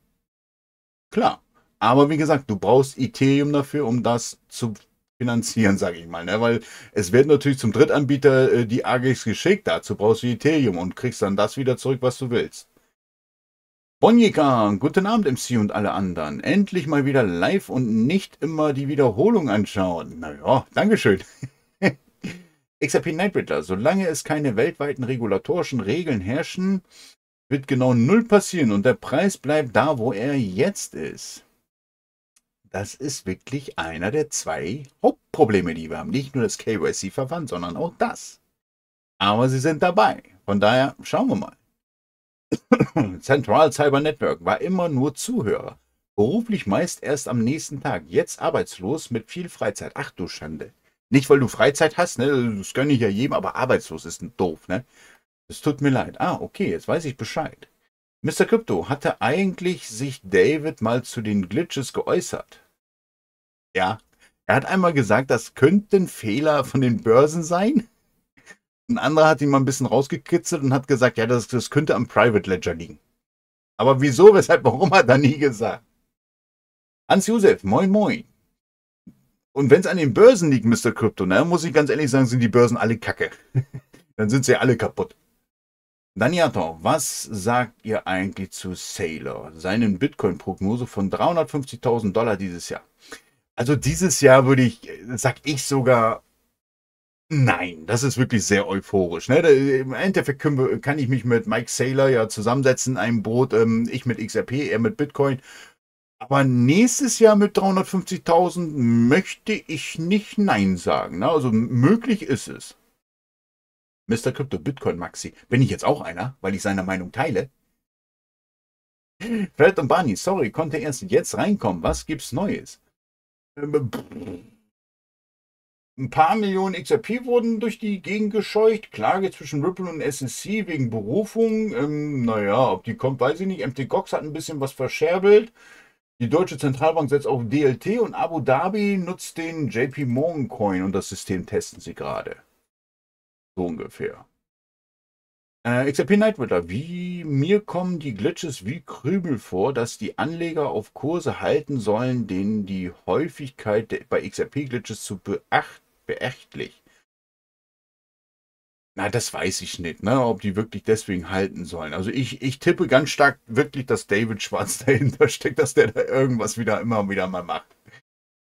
Klar. Aber wie gesagt, du brauchst Ethereum dafür, um das zu finanzieren, sage ich mal. Ne? Weil es wird natürlich zum Drittanbieter äh, die AGX geschickt, dazu brauchst du Ethereum und kriegst dann das wieder zurück, was du willst. Bonjika, guten Abend MC und alle anderen. Endlich mal wieder live und nicht immer die Wiederholung anschauen. Na ja, Dankeschön. XRP Nightbreeder, solange es keine weltweiten regulatorischen Regeln herrschen, wird genau null passieren und der Preis bleibt da, wo er jetzt ist. Das ist wirklich einer der zwei Hauptprobleme, die wir haben. Nicht nur das KYC verwandt, sondern auch das. Aber sie sind dabei. Von daher schauen wir mal. Central Cyber Network war immer nur Zuhörer. Beruflich meist erst am nächsten Tag. Jetzt arbeitslos mit viel Freizeit. Ach du Schande. Nicht, weil du Freizeit hast, ne? Das gönne ich ja jedem, aber arbeitslos ist ein doof, ne? Es tut mir leid. Ah, okay, jetzt weiß ich Bescheid. Mr. Crypto, hatte eigentlich sich David mal zu den Glitches geäußert? Ja. Er hat einmal gesagt, das könnten Fehler von den Börsen sein. Ein anderer hat ihn mal ein bisschen rausgekitzelt und hat gesagt, ja, das, das könnte am Private Ledger liegen. Aber wieso, weshalb, warum hat er nie gesagt? Hans-Josef, moin moin. Und wenn es an den Börsen liegt, Mr. Crypto, ne, muss ich ganz ehrlich sagen, sind die Börsen alle kacke. Dann sind sie alle kaputt. Daniato, was sagt ihr eigentlich zu Sailor, seinen Bitcoin-Prognose von 350.000 Dollar dieses Jahr? Also dieses Jahr würde ich, sag ich sogar, Nein, das ist wirklich sehr euphorisch. Ne? Äh, Im Endeffekt wir, kann ich mich mit Mike Saylor ja zusammensetzen in einem Boot. Ähm, ich mit XRP, er mit Bitcoin. Aber nächstes Jahr mit 350.000 möchte ich nicht Nein sagen. Ne? Also möglich ist es. Mr. Crypto Bitcoin Maxi. Bin ich jetzt auch einer, weil ich seine Meinung teile? Fred und Barney, sorry, konnte erst jetzt reinkommen. Was gibt's Neues? Ähm, ein paar Millionen XRP wurden durch die Gegend gescheucht. Klage zwischen Ripple und SEC wegen Berufung. Ähm, naja, ob die kommt, weiß ich nicht. MT Gox hat ein bisschen was verscherbelt. Die Deutsche Zentralbank setzt auf DLT und Abu Dhabi nutzt den JP Morgan Coin und das System testen sie gerade. So ungefähr. Äh, XRP Nightwitter, wie mir kommen die Glitches wie Krübel vor, dass die Anleger auf Kurse halten sollen, denen die Häufigkeit bei XRP-Glitches zu beachten beachtlich. Na, das weiß ich nicht, ne? ob die wirklich deswegen halten sollen. Also ich, ich tippe ganz stark wirklich, dass David Schwarz dahinter steckt, dass der da irgendwas wieder immer wieder mal macht.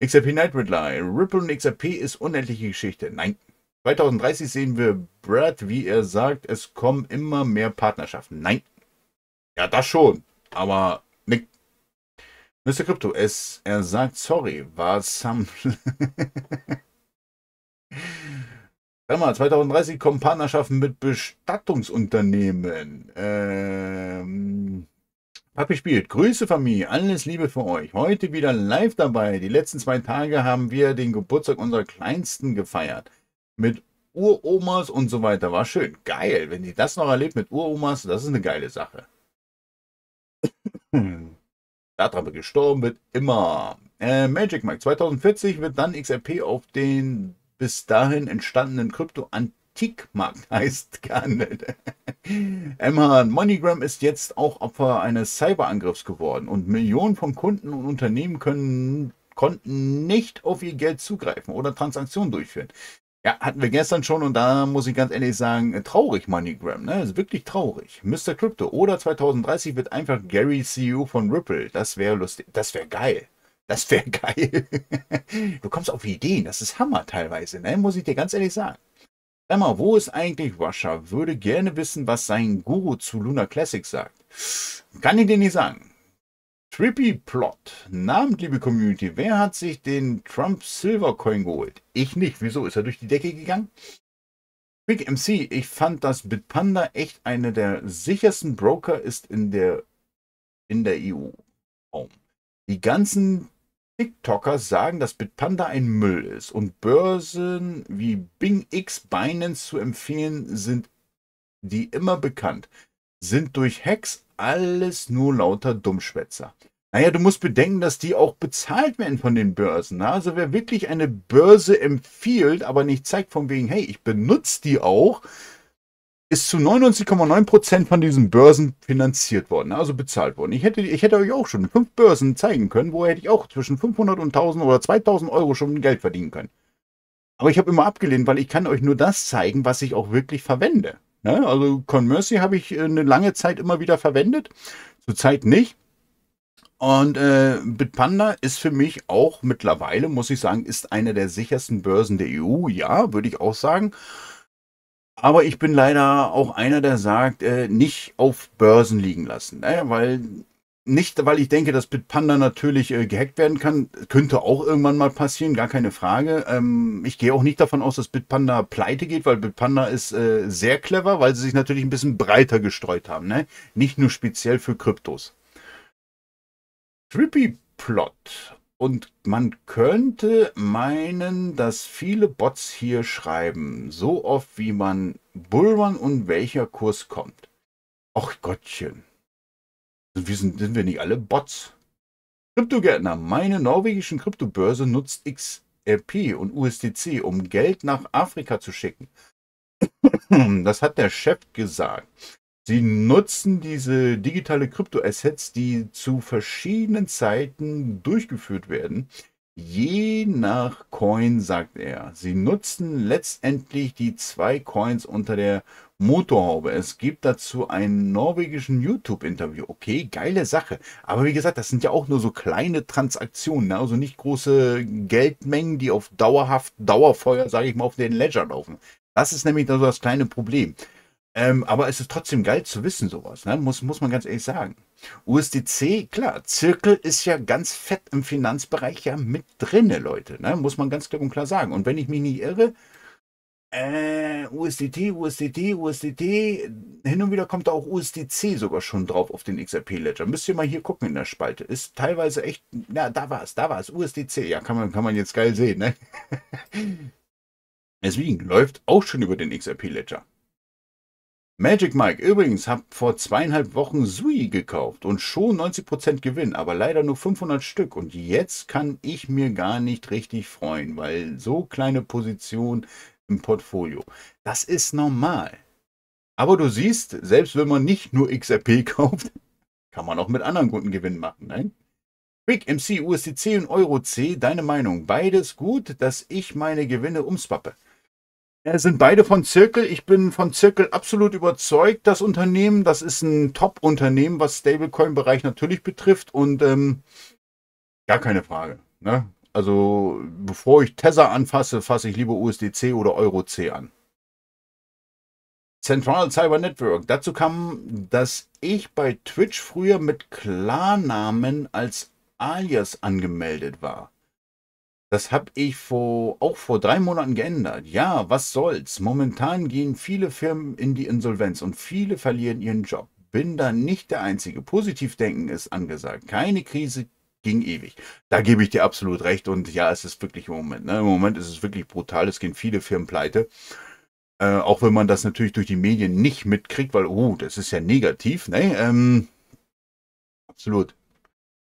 XRP Night Riddler. Ripple und XRP ist unendliche Geschichte. Nein. 2030 sehen wir Brad, wie er sagt, es kommen immer mehr Partnerschaften. Nein. Ja, das schon. Aber Nick. Mr. Crypto, es, er sagt, sorry, war Sam. Warte mal, 2030 kommen Partnerschaften mit Bestattungsunternehmen. Ähm, Papi spielt. Grüße Familie, alles Liebe für euch. Heute wieder live dabei. Die letzten zwei Tage haben wir den Geburtstag unserer Kleinsten gefeiert. Mit Uromas und so weiter. War schön. Geil. Wenn ihr das noch erlebt mit Uromas, das ist eine geile Sache. Daran gestorben wird immer. Äh, Magic Mike 2040 wird dann XRP auf den bis dahin entstandenen Krypto-Antikmarkt heißt gehandelt. Emma MoneyGram ist jetzt auch Opfer eines Cyberangriffs geworden und Millionen von Kunden und Unternehmen können, konnten nicht auf ihr Geld zugreifen oder Transaktionen durchführen. Ja, hatten wir gestern schon und da muss ich ganz ehrlich sagen, traurig MoneyGram, ne? Ist also wirklich traurig. Mr. Crypto oder 2030 wird einfach Gary CEO von Ripple. Das wäre lustig, das wäre geil. Das wäre geil. Du kommst auf Ideen, das ist Hammer teilweise, ne? muss ich dir ganz ehrlich sagen. Sag mal, wo ist eigentlich Russia? Würde gerne wissen, was sein Guru zu Luna Classic sagt. Kann ich dir nicht sagen. Trippy Plot. Namen, liebe Community. Wer hat sich den Trump Silver Coin geholt? Ich nicht. Wieso? Ist er durch die Decke gegangen? Big MC, ich fand, dass Bitpanda echt einer der sichersten Broker ist in der, in der EU. Die ganzen TikToker sagen, dass Bitpanda ein Müll ist und Börsen wie Bing X Binance zu empfehlen sind, die immer bekannt sind durch Hacks alles nur lauter Dummschwätzer. Naja, du musst bedenken, dass die auch bezahlt werden von den Börsen. Ne? Also wer wirklich eine Börse empfiehlt, aber nicht zeigt von wegen, hey, ich benutze die auch, ist zu 99,9% von diesen Börsen finanziert worden, ne? also bezahlt worden. Ich hätte, ich hätte euch auch schon fünf Börsen zeigen können, wo hätte ich auch zwischen 500 und 1000 oder 2000 Euro schon Geld verdienen können. Aber ich habe immer abgelehnt, weil ich kann euch nur das zeigen, was ich auch wirklich verwende. Ne? Also Conmercy habe ich äh, eine lange Zeit immer wieder verwendet, zurzeit nicht. Und äh, Bitpanda ist für mich auch mittlerweile, muss ich sagen, ist eine der sichersten Börsen der EU. Ja, würde ich auch sagen. Aber ich bin leider auch einer, der sagt, äh, nicht auf Börsen liegen lassen. Naja, ne? weil nicht, weil ich denke, dass Bitpanda natürlich äh, gehackt werden kann. Könnte auch irgendwann mal passieren, gar keine Frage. Ähm, ich gehe auch nicht davon aus, dass Bitpanda pleite geht, weil Bitpanda ist äh, sehr clever, weil sie sich natürlich ein bisschen breiter gestreut haben. Ne? Nicht nur speziell für Kryptos. Trippy Plot. Und man könnte meinen, dass viele Bots hier schreiben, so oft wie man Bullrun und welcher Kurs kommt. Och Gottchen. Wir sind, sind wir nicht alle Bots? Kryptogärtner, meine norwegischen Kryptobörse nutzt XRP und USDC, um Geld nach Afrika zu schicken. das hat der Chef gesagt. Sie nutzen diese digitale Kryptoassets, die zu verschiedenen Zeiten durchgeführt werden. Je nach Coin, sagt er. Sie nutzen letztendlich die zwei Coins unter der Motorhaube. Es gibt dazu einen norwegischen YouTube-Interview. Okay, geile Sache. Aber wie gesagt, das sind ja auch nur so kleine Transaktionen, ne? also nicht große Geldmengen, die auf dauerhaft Dauerfeuer, sage ich mal, auf den Ledger laufen. Das ist nämlich also das kleine Problem. Ähm, aber es ist trotzdem geil zu wissen, sowas, ne? muss, muss man ganz ehrlich sagen. USDC, klar, Zirkel ist ja ganz fett im Finanzbereich ja mit drinne, Leute, ne? muss man ganz klipp und klar sagen. Und wenn ich mich nicht irre, äh, USDT, USDT, USDT, hin und wieder kommt da auch USDC sogar schon drauf auf den XRP-Ledger. Müsst ihr mal hier gucken in der Spalte. Ist teilweise echt, na, da war es, da war es, USDC, ja, kann man, kann man jetzt geil sehen, ne? Deswegen läuft auch schon über den XRP-Ledger. Magic Mike, übrigens, hab vor zweieinhalb Wochen Sui gekauft und schon 90% Gewinn, aber leider nur 500 Stück. Und jetzt kann ich mir gar nicht richtig freuen, weil so kleine Position im Portfolio, das ist normal. Aber du siehst, selbst wenn man nicht nur XRP kauft, kann man auch mit anderen guten Gewinn machen, nein? Quick MC, USDC und Euro C, deine Meinung, beides gut, dass ich meine Gewinne umswappe sind beide von Zirkel. Ich bin von Zirkel absolut überzeugt, das Unternehmen. Das ist ein Top-Unternehmen, was Stablecoin-Bereich natürlich betrifft und ähm, gar keine Frage. Ne? Also bevor ich Tether anfasse, fasse ich lieber USDC oder EuroC an. Central Cyber Network. Dazu kam, dass ich bei Twitch früher mit Klarnamen als Alias angemeldet war. Das habe ich vor, auch vor drei Monaten geändert. Ja, was soll's? Momentan gehen viele Firmen in die Insolvenz und viele verlieren ihren Job. Bin da nicht der Einzige. Positiv denken ist angesagt. Keine Krise ging ewig. Da gebe ich dir absolut recht. Und ja, es ist wirklich im Moment. Ne? Im Moment ist es wirklich brutal. Es gehen viele Firmen pleite. Äh, auch wenn man das natürlich durch die Medien nicht mitkriegt, weil, oh, das ist ja negativ. Ne? Ähm, absolut.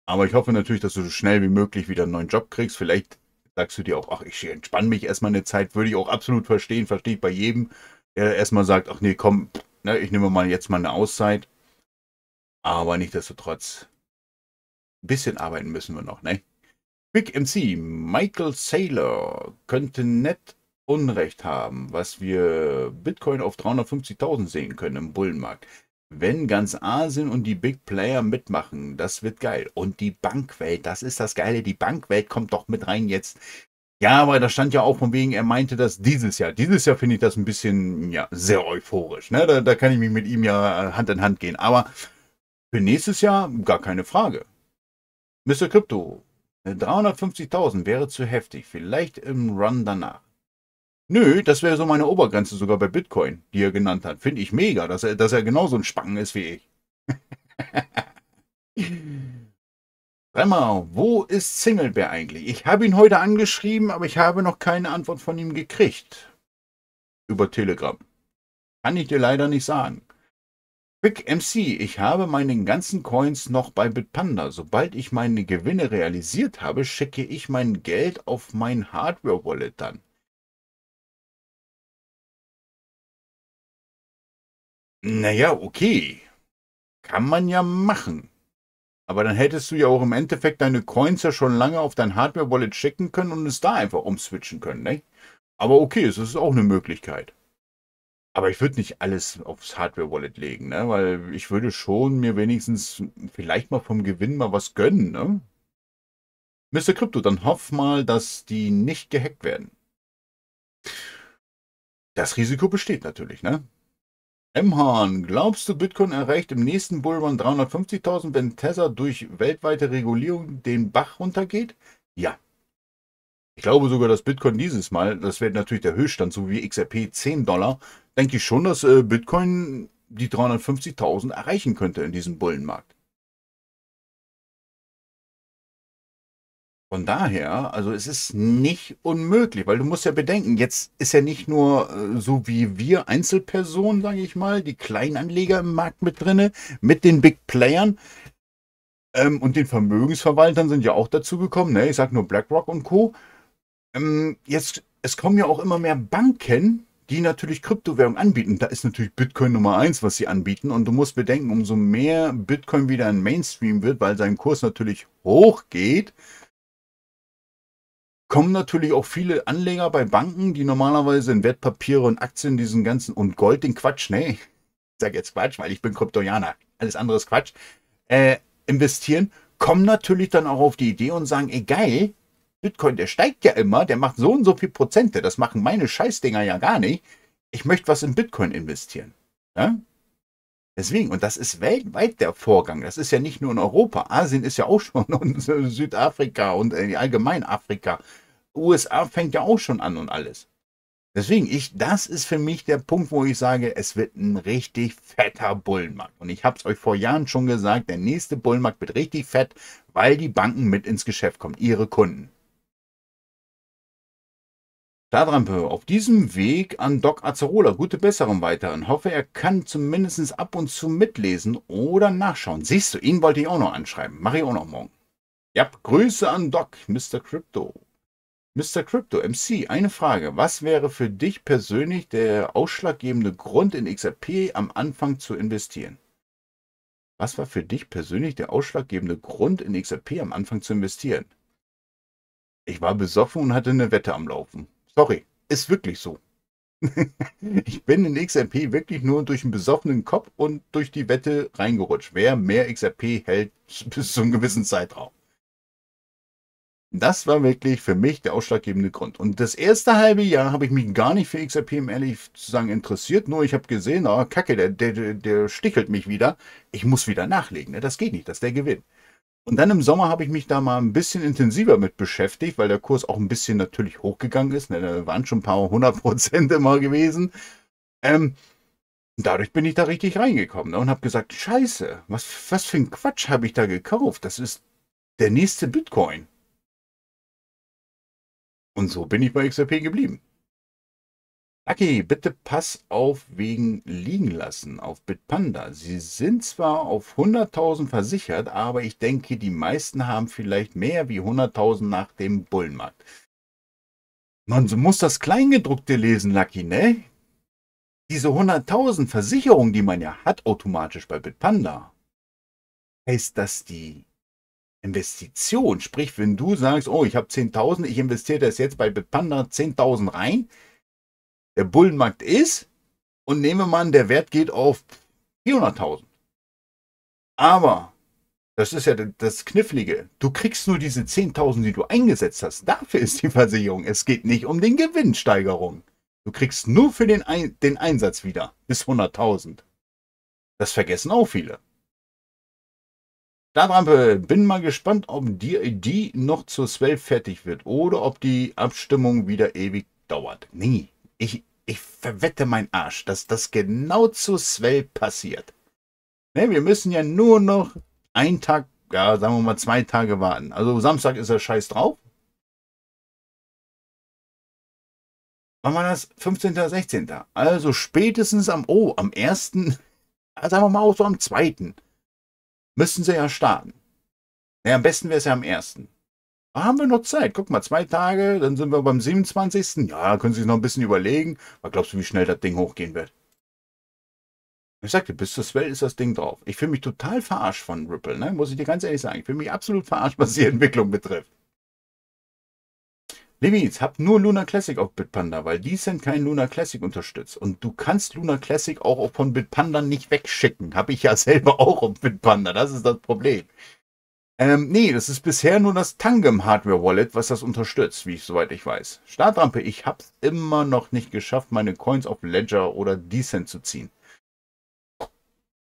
Aber ich hoffe natürlich, dass du so schnell wie möglich wieder einen neuen Job kriegst. Vielleicht sagst du dir auch, ach, ich entspanne mich erstmal eine Zeit, würde ich auch absolut verstehen, verstehe ich bei jedem, der erstmal sagt, ach nee, komm, ne, ich nehme mal jetzt mal eine Auszeit. Aber nichtsdestotrotz, ein bisschen arbeiten müssen wir noch, ne? Quick MC, Michael Saylor, könnte nett Unrecht haben, was wir Bitcoin auf 350.000 sehen können im Bullenmarkt wenn ganz Asien und die Big Player mitmachen, das wird geil. Und die Bankwelt, das ist das Geile. Die Bankwelt kommt doch mit rein jetzt. Ja, aber da stand ja auch von wegen, er meinte das dieses Jahr. Dieses Jahr finde ich das ein bisschen, ja, sehr euphorisch. Ne? Da, da kann ich mich mit ihm ja äh, Hand in Hand gehen. Aber für nächstes Jahr gar keine Frage. Mr. Crypto, 350.000 wäre zu heftig. Vielleicht im Run danach. Nö, das wäre so meine Obergrenze sogar bei Bitcoin, die er genannt hat. Finde ich mega, dass er, dass er genauso ein Spangen ist wie ich. Remmer, wo ist Singlebär eigentlich? Ich habe ihn heute angeschrieben, aber ich habe noch keine Antwort von ihm gekriegt. Über Telegram. Kann ich dir leider nicht sagen. Quick MC, ich habe meine ganzen Coins noch bei Bitpanda. Sobald ich meine Gewinne realisiert habe, schicke ich mein Geld auf mein Hardware-Wallet dann. Naja, okay. Kann man ja machen. Aber dann hättest du ja auch im Endeffekt deine Coins ja schon lange auf dein Hardware-Wallet schicken können und es da einfach umswitchen können, ne? Aber okay, es ist auch eine Möglichkeit. Aber ich würde nicht alles aufs Hardware-Wallet legen, ne? Weil ich würde schon mir wenigstens vielleicht mal vom Gewinn mal was gönnen, ne? Mr. Crypto, dann hoff mal, dass die nicht gehackt werden. Das Risiko besteht natürlich, ne? M-Hahn, glaubst du, Bitcoin erreicht im nächsten Bullrun 350.000, wenn Tesla durch weltweite Regulierung den Bach runtergeht? Ja. Ich glaube sogar, dass Bitcoin dieses Mal, das wäre natürlich der Höchststand, so wie XRP 10 Dollar, denke ich schon, dass äh, Bitcoin die 350.000 erreichen könnte in diesem Bullenmarkt. Von daher, also es ist nicht unmöglich, weil du musst ja bedenken, jetzt ist ja nicht nur äh, so wie wir Einzelpersonen, sage ich mal, die Kleinanleger im Markt mit drinne, mit den Big Playern ähm, und den Vermögensverwaltern sind ja auch dazu gekommen. Ne? Ich sage nur BlackRock und Co. Ähm, jetzt es kommen ja auch immer mehr Banken, die natürlich Kryptowährung anbieten. Da ist natürlich Bitcoin Nummer eins, was sie anbieten. Und du musst bedenken, umso mehr Bitcoin wieder ein Mainstream wird, weil sein Kurs natürlich hochgeht, kommen natürlich auch viele Anleger bei Banken, die normalerweise in Wertpapiere und Aktien diesen ganzen und Gold den Quatsch, nee, ich sag jetzt Quatsch, weil ich bin Kryptoianer, alles andere ist Quatsch, äh, investieren, kommen natürlich dann auch auf die Idee und sagen, egal, Bitcoin, der steigt ja immer, der macht so und so viel Prozente, das machen meine Scheißdinger ja gar nicht, ich möchte was in Bitcoin investieren. Ja? Deswegen, und das ist weltweit der Vorgang. Das ist ja nicht nur in Europa. Asien ist ja auch schon und Südafrika und äh, allgemein Afrika. USA fängt ja auch schon an und alles. Deswegen, ich, das ist für mich der Punkt, wo ich sage, es wird ein richtig fetter Bullenmarkt. Und ich habe es euch vor Jahren schon gesagt, der nächste Bullenmarkt wird richtig fett, weil die Banken mit ins Geschäft kommen, ihre Kunden. Stadtrampe, auf diesem Weg an Doc Azzarola gute Besserung weiter und hoffe, er kann zumindest ab und zu mitlesen oder nachschauen. Siehst du, ihn wollte ich auch noch anschreiben. Mach ich auch noch morgen. Ja, Grüße an Doc, Mr. Crypto. Mr. Crypto, MC, eine Frage. Was wäre für dich persönlich der ausschlaggebende Grund, in XRP am Anfang zu investieren? Was war für dich persönlich der ausschlaggebende Grund, in XRP am Anfang zu investieren? Ich war besoffen und hatte eine Wette am Laufen. Sorry, ist wirklich so. ich bin in XRP wirklich nur durch einen besoffenen Kopf und durch die Wette reingerutscht. Wer mehr XRP hält bis zu einem gewissen Zeitraum. Das war wirklich für mich der ausschlaggebende Grund. Und das erste halbe Jahr habe ich mich gar nicht für XRP, um ehrlich zu sagen, interessiert. Nur ich habe gesehen, oh, kacke, der, der, der stichelt mich wieder. Ich muss wieder nachlegen. Ne? Das geht nicht, dass der gewinnt. Und dann im Sommer habe ich mich da mal ein bisschen intensiver mit beschäftigt, weil der Kurs auch ein bisschen natürlich hochgegangen ist. Ne? Da waren schon ein paar hundert Prozent immer gewesen. Ähm, dadurch bin ich da richtig reingekommen ne? und habe gesagt, scheiße, was, was für ein Quatsch habe ich da gekauft? Das ist der nächste Bitcoin. Und so bin ich bei XRP geblieben. Aki, bitte pass auf wegen liegen lassen auf Bitpanda. Sie sind zwar auf 100.000 versichert, aber ich denke, die meisten haben vielleicht mehr wie 100.000 nach dem Bullenmarkt. Man muss das Kleingedruckte lesen, Lucky, ne? Diese 100.000 Versicherung, die man ja hat automatisch bei Bitpanda, heißt, dass die Investition, sprich, wenn du sagst, oh, ich habe 10.000, ich investiere das jetzt bei Bitpanda 10.000 rein, der Bullenmarkt ist und nehmen wir mal der Wert geht auf 400.000. Aber das ist ja das Knifflige. Du kriegst nur diese 10.000, die du eingesetzt hast. Dafür ist die Versicherung. Es geht nicht um den Gewinnsteigerung. Du kriegst nur für den, Ein den Einsatz wieder bis 100.000. Das vergessen auch viele. Startrampe, bin mal gespannt, ob die, die noch zur 12 fertig wird oder ob die Abstimmung wieder ewig dauert. Nee, ich, ich verwette meinen Arsch, dass das genau zu Swell passiert. Ne, wir müssen ja nur noch einen Tag, ja, sagen wir mal zwei Tage warten. Also Samstag ist er scheiß drauf. Wann war das? 15. oder 16. Also spätestens am, oh, am 1. Sagen wir mal auch so am 2. Müssen sie ja starten. Ne, ja, am besten wäre es ja am 1. Ah, haben wir noch Zeit. Guck mal, zwei Tage, dann sind wir beim 27. Ja, können Sie sich noch ein bisschen überlegen. Was glaubst du, wie schnell das Ding hochgehen wird? Ich sagte, bis zur Swell ist das Ding drauf. Ich fühle mich total verarscht von Ripple, ne? muss ich dir ganz ehrlich sagen. Ich fühle mich absolut verarscht, was die Entwicklung betrifft. Livis, hab nur Luna Classic auf Bitpanda, weil die sind kein Luna Classic unterstützt. Und du kannst Luna Classic auch von Bitpanda nicht wegschicken. Habe ich ja selber auch auf Bitpanda. Das ist das Problem. Ähm, nee, das ist bisher nur das Tangem Hardware Wallet, was das unterstützt, wie ich soweit ich weiß. Startrampe, ich hab's immer noch nicht geschafft, meine Coins auf Ledger oder Decent zu ziehen.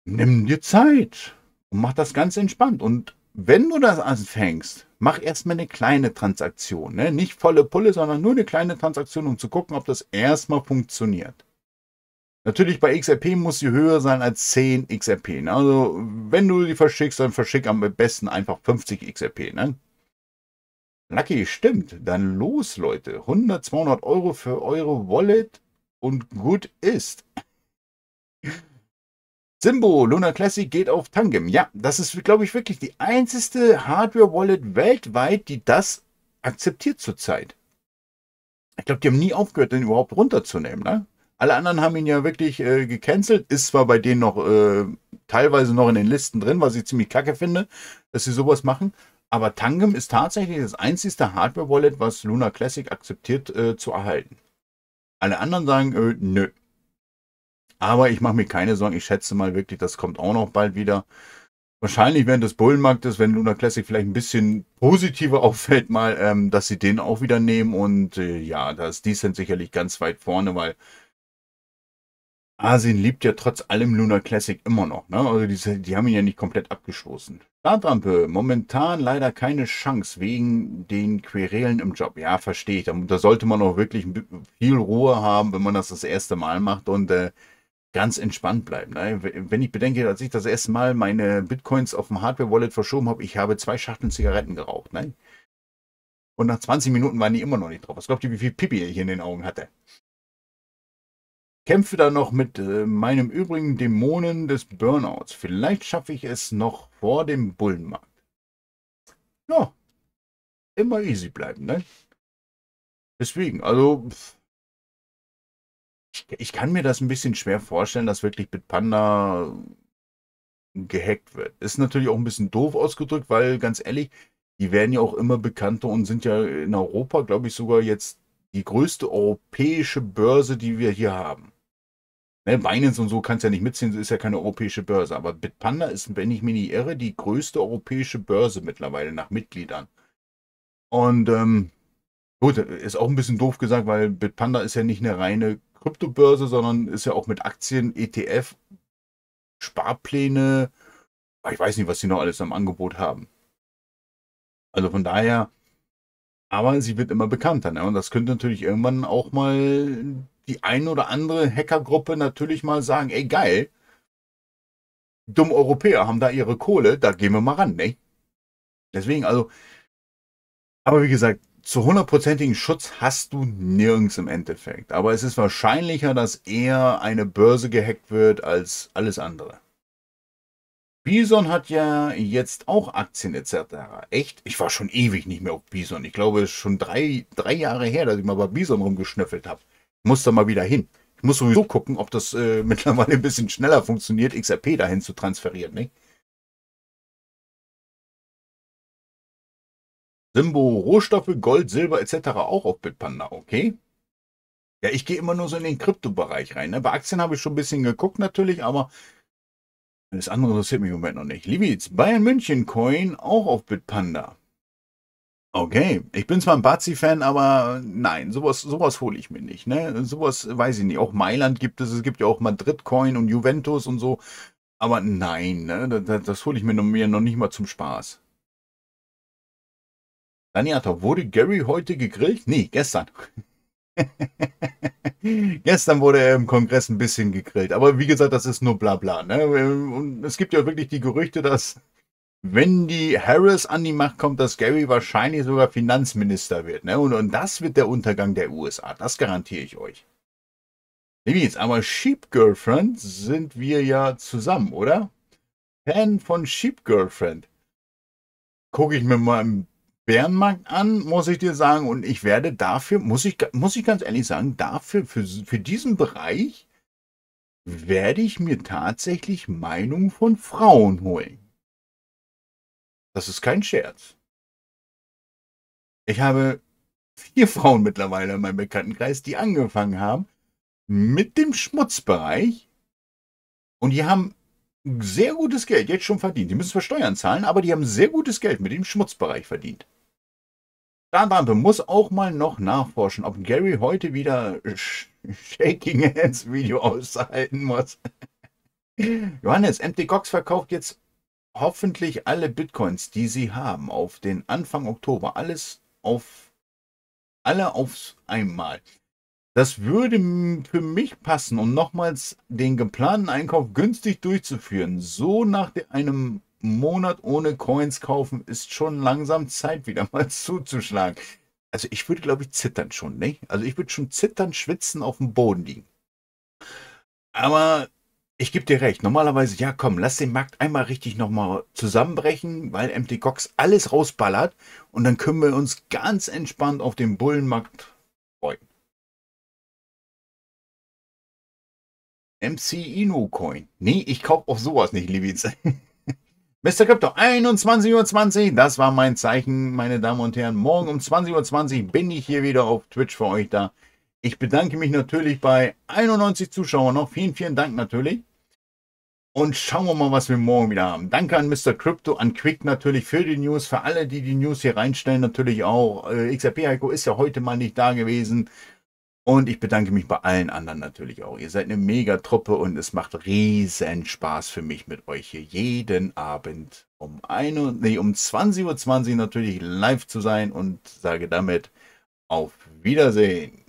Nimm dir Zeit und mach das ganz entspannt. Und wenn du das anfängst, mach erstmal eine kleine Transaktion. Ne? Nicht volle Pulle, sondern nur eine kleine Transaktion, um zu gucken, ob das erstmal funktioniert. Natürlich bei XRP muss sie höher sein als 10 XRP. Ne? Also wenn du die verschickst, dann verschick am besten einfach 50 XRP. Ne? Lucky, stimmt. Dann los, Leute. 100, 200 Euro für eure Wallet und gut ist. Simbo, Luna Classic geht auf Tangem. Ja, das ist, glaube ich, wirklich die einzige Hardware-Wallet weltweit, die das akzeptiert zurzeit. Ich glaube, die haben nie aufgehört, den überhaupt runterzunehmen, ne? Alle anderen haben ihn ja wirklich äh, gecancelt. Ist zwar bei denen noch äh, teilweise noch in den Listen drin, was ich ziemlich kacke finde, dass sie sowas machen. Aber Tangem ist tatsächlich das einzigste Hardware-Wallet, was Luna Classic akzeptiert äh, zu erhalten. Alle anderen sagen, äh, nö. Aber ich mache mir keine Sorgen. Ich schätze mal wirklich, das kommt auch noch bald wieder. Wahrscheinlich während des Bullenmarktes, wenn Luna Classic vielleicht ein bisschen positiver auffällt, mal, ähm, dass sie den auch wieder nehmen. Und äh, ja, da ist Decent sicherlich ganz weit vorne, weil Asien liebt ja trotz allem Lunar Classic immer noch. Ne? Also die, die haben ihn ja nicht komplett abgestoßen. Startrampe, momentan leider keine Chance wegen den Querelen im Job. Ja, verstehe ich. Da, da sollte man auch wirklich viel Ruhe haben, wenn man das das erste Mal macht und äh, ganz entspannt bleiben. Ne? Wenn ich bedenke, als ich das erste Mal meine Bitcoins auf dem Hardware-Wallet verschoben habe, ich habe zwei Schachteln Zigaretten geraucht. Ne? Und nach 20 Minuten waren die immer noch nicht drauf. Was glaubt ihr, wie viel Pipi ich in den Augen hatte? kämpfe da noch mit äh, meinem übrigen Dämonen des Burnouts. Vielleicht schaffe ich es noch vor dem Bullenmarkt. Ja, immer easy bleiben, ne? Deswegen, also ich, ich kann mir das ein bisschen schwer vorstellen, dass wirklich Bitpanda gehackt wird. Ist natürlich auch ein bisschen doof ausgedrückt, weil ganz ehrlich, die werden ja auch immer bekannter und sind ja in Europa, glaube ich, sogar jetzt die größte europäische Börse, die wir hier haben. Ne, Binance und so kannst ja nicht mitziehen, ist ja keine europäische Börse. Aber Bitpanda ist, wenn ich mich nicht irre, die größte europäische Börse mittlerweile nach Mitgliedern. Und ähm, gut, ist auch ein bisschen doof gesagt, weil Bitpanda ist ja nicht eine reine Kryptobörse, sondern ist ja auch mit Aktien, ETF, Sparpläne. Ich weiß nicht, was sie noch alles am Angebot haben. Also von daher, aber sie wird immer bekannter. Ne? Und das könnte natürlich irgendwann auch mal die ein oder andere Hackergruppe natürlich mal sagen, ey geil, dumm Europäer haben da ihre Kohle, da gehen wir mal ran, ne? Deswegen also, aber wie gesagt, zu hundertprozentigen Schutz hast du nirgends im Endeffekt. Aber es ist wahrscheinlicher, dass eher eine Börse gehackt wird als alles andere. Bison hat ja jetzt auch Aktien etc. Echt? Ich war schon ewig nicht mehr auf Bison. Ich glaube, es ist schon drei, drei Jahre her, dass ich mal bei Bison rumgeschnüffelt habe muss da mal wieder hin. Ich muss sowieso gucken, ob das äh, mittlerweile ein bisschen schneller funktioniert, XRP dahin zu transferieren, nicht? Symbo, Rohstoffe, Gold, Silber etc. auch auf Bitpanda, okay? Ja, ich gehe immer nur so in den Kryptobereich rein. Ne? Bei Aktien habe ich schon ein bisschen geguckt natürlich, aber das andere interessiert mich im Moment noch nicht. Liebitz, Bayern München Coin auch auf Bitpanda. Okay, ich bin zwar ein Bazzi-Fan, aber nein, sowas, sowas hole ich mir nicht. Ne? Sowas weiß ich nicht. Auch Mailand gibt es, es gibt ja auch Madrid-Coin und Juventus und so. Aber nein, ne? das, das hole ich mir noch, mir noch nicht mal zum Spaß. Daniata, wurde Gary heute gegrillt? Nee, gestern. Gestern wurde er im Kongress ein bisschen gegrillt. Aber wie gesagt, das ist nur Blabla. Ne? Und es gibt ja wirklich die Gerüchte, dass wenn die Harris an die Macht kommt, dass Gary wahrscheinlich sogar Finanzminister wird. Ne? Und, und das wird der Untergang der USA. Das garantiere ich euch. Liebes, aber Sheep Girlfriend sind wir ja zusammen, oder? Fan von Sheep Girlfriend. Gucke ich mir mal im Bärenmarkt an, muss ich dir sagen. Und ich werde dafür, muss ich, muss ich ganz ehrlich sagen, dafür, für, für diesen Bereich werde ich mir tatsächlich Meinung von Frauen holen. Das ist kein Scherz. Ich habe vier Frauen mittlerweile in meinem Bekanntenkreis, die angefangen haben mit dem Schmutzbereich. Und die haben sehr gutes Geld jetzt schon verdient. Die müssen zwar Steuern zahlen, aber die haben sehr gutes Geld mit dem Schmutzbereich verdient. Daran muss auch mal noch nachforschen, ob Gary heute wieder Shaking Hands Video aushalten muss. Johannes, MT Cox verkauft jetzt hoffentlich alle Bitcoins, die sie haben, auf den Anfang Oktober, alles auf, alle aufs einmal. Das würde für mich passen, um nochmals den geplanten Einkauf günstig durchzuführen. So nach einem Monat ohne Coins kaufen ist schon langsam Zeit, wieder mal zuzuschlagen. Also ich würde, glaube ich, zittern schon, nicht? Also ich würde schon zittern, schwitzen, auf dem Boden liegen. Aber ich gebe dir recht. Normalerweise, ja, komm, lass den Markt einmal richtig nochmal zusammenbrechen, weil MT Cox alles rausballert und dann können wir uns ganz entspannt auf den Bullenmarkt freuen. MC Inu Coin. Nee, ich kaufe auch sowas nicht, Liebitz. Mr. Crypto, 21.20 Uhr, das war mein Zeichen, meine Damen und Herren. Morgen um 20.20 Uhr bin ich hier wieder auf Twitch für euch da. Ich bedanke mich natürlich bei 91 Zuschauern noch. Vielen, vielen Dank natürlich. Und schauen wir mal, was wir morgen wieder haben. Danke an Mr. Crypto, an Quick natürlich für die News, für alle, die die News hier reinstellen, natürlich auch. Äh, XRP Heiko ist ja heute mal nicht da gewesen. Und ich bedanke mich bei allen anderen natürlich auch. Ihr seid eine mega Truppe und es macht riesen Spaß für mich mit euch hier jeden Abend um nee, um 20.20 Uhr natürlich live zu sein und sage damit auf Wiedersehen.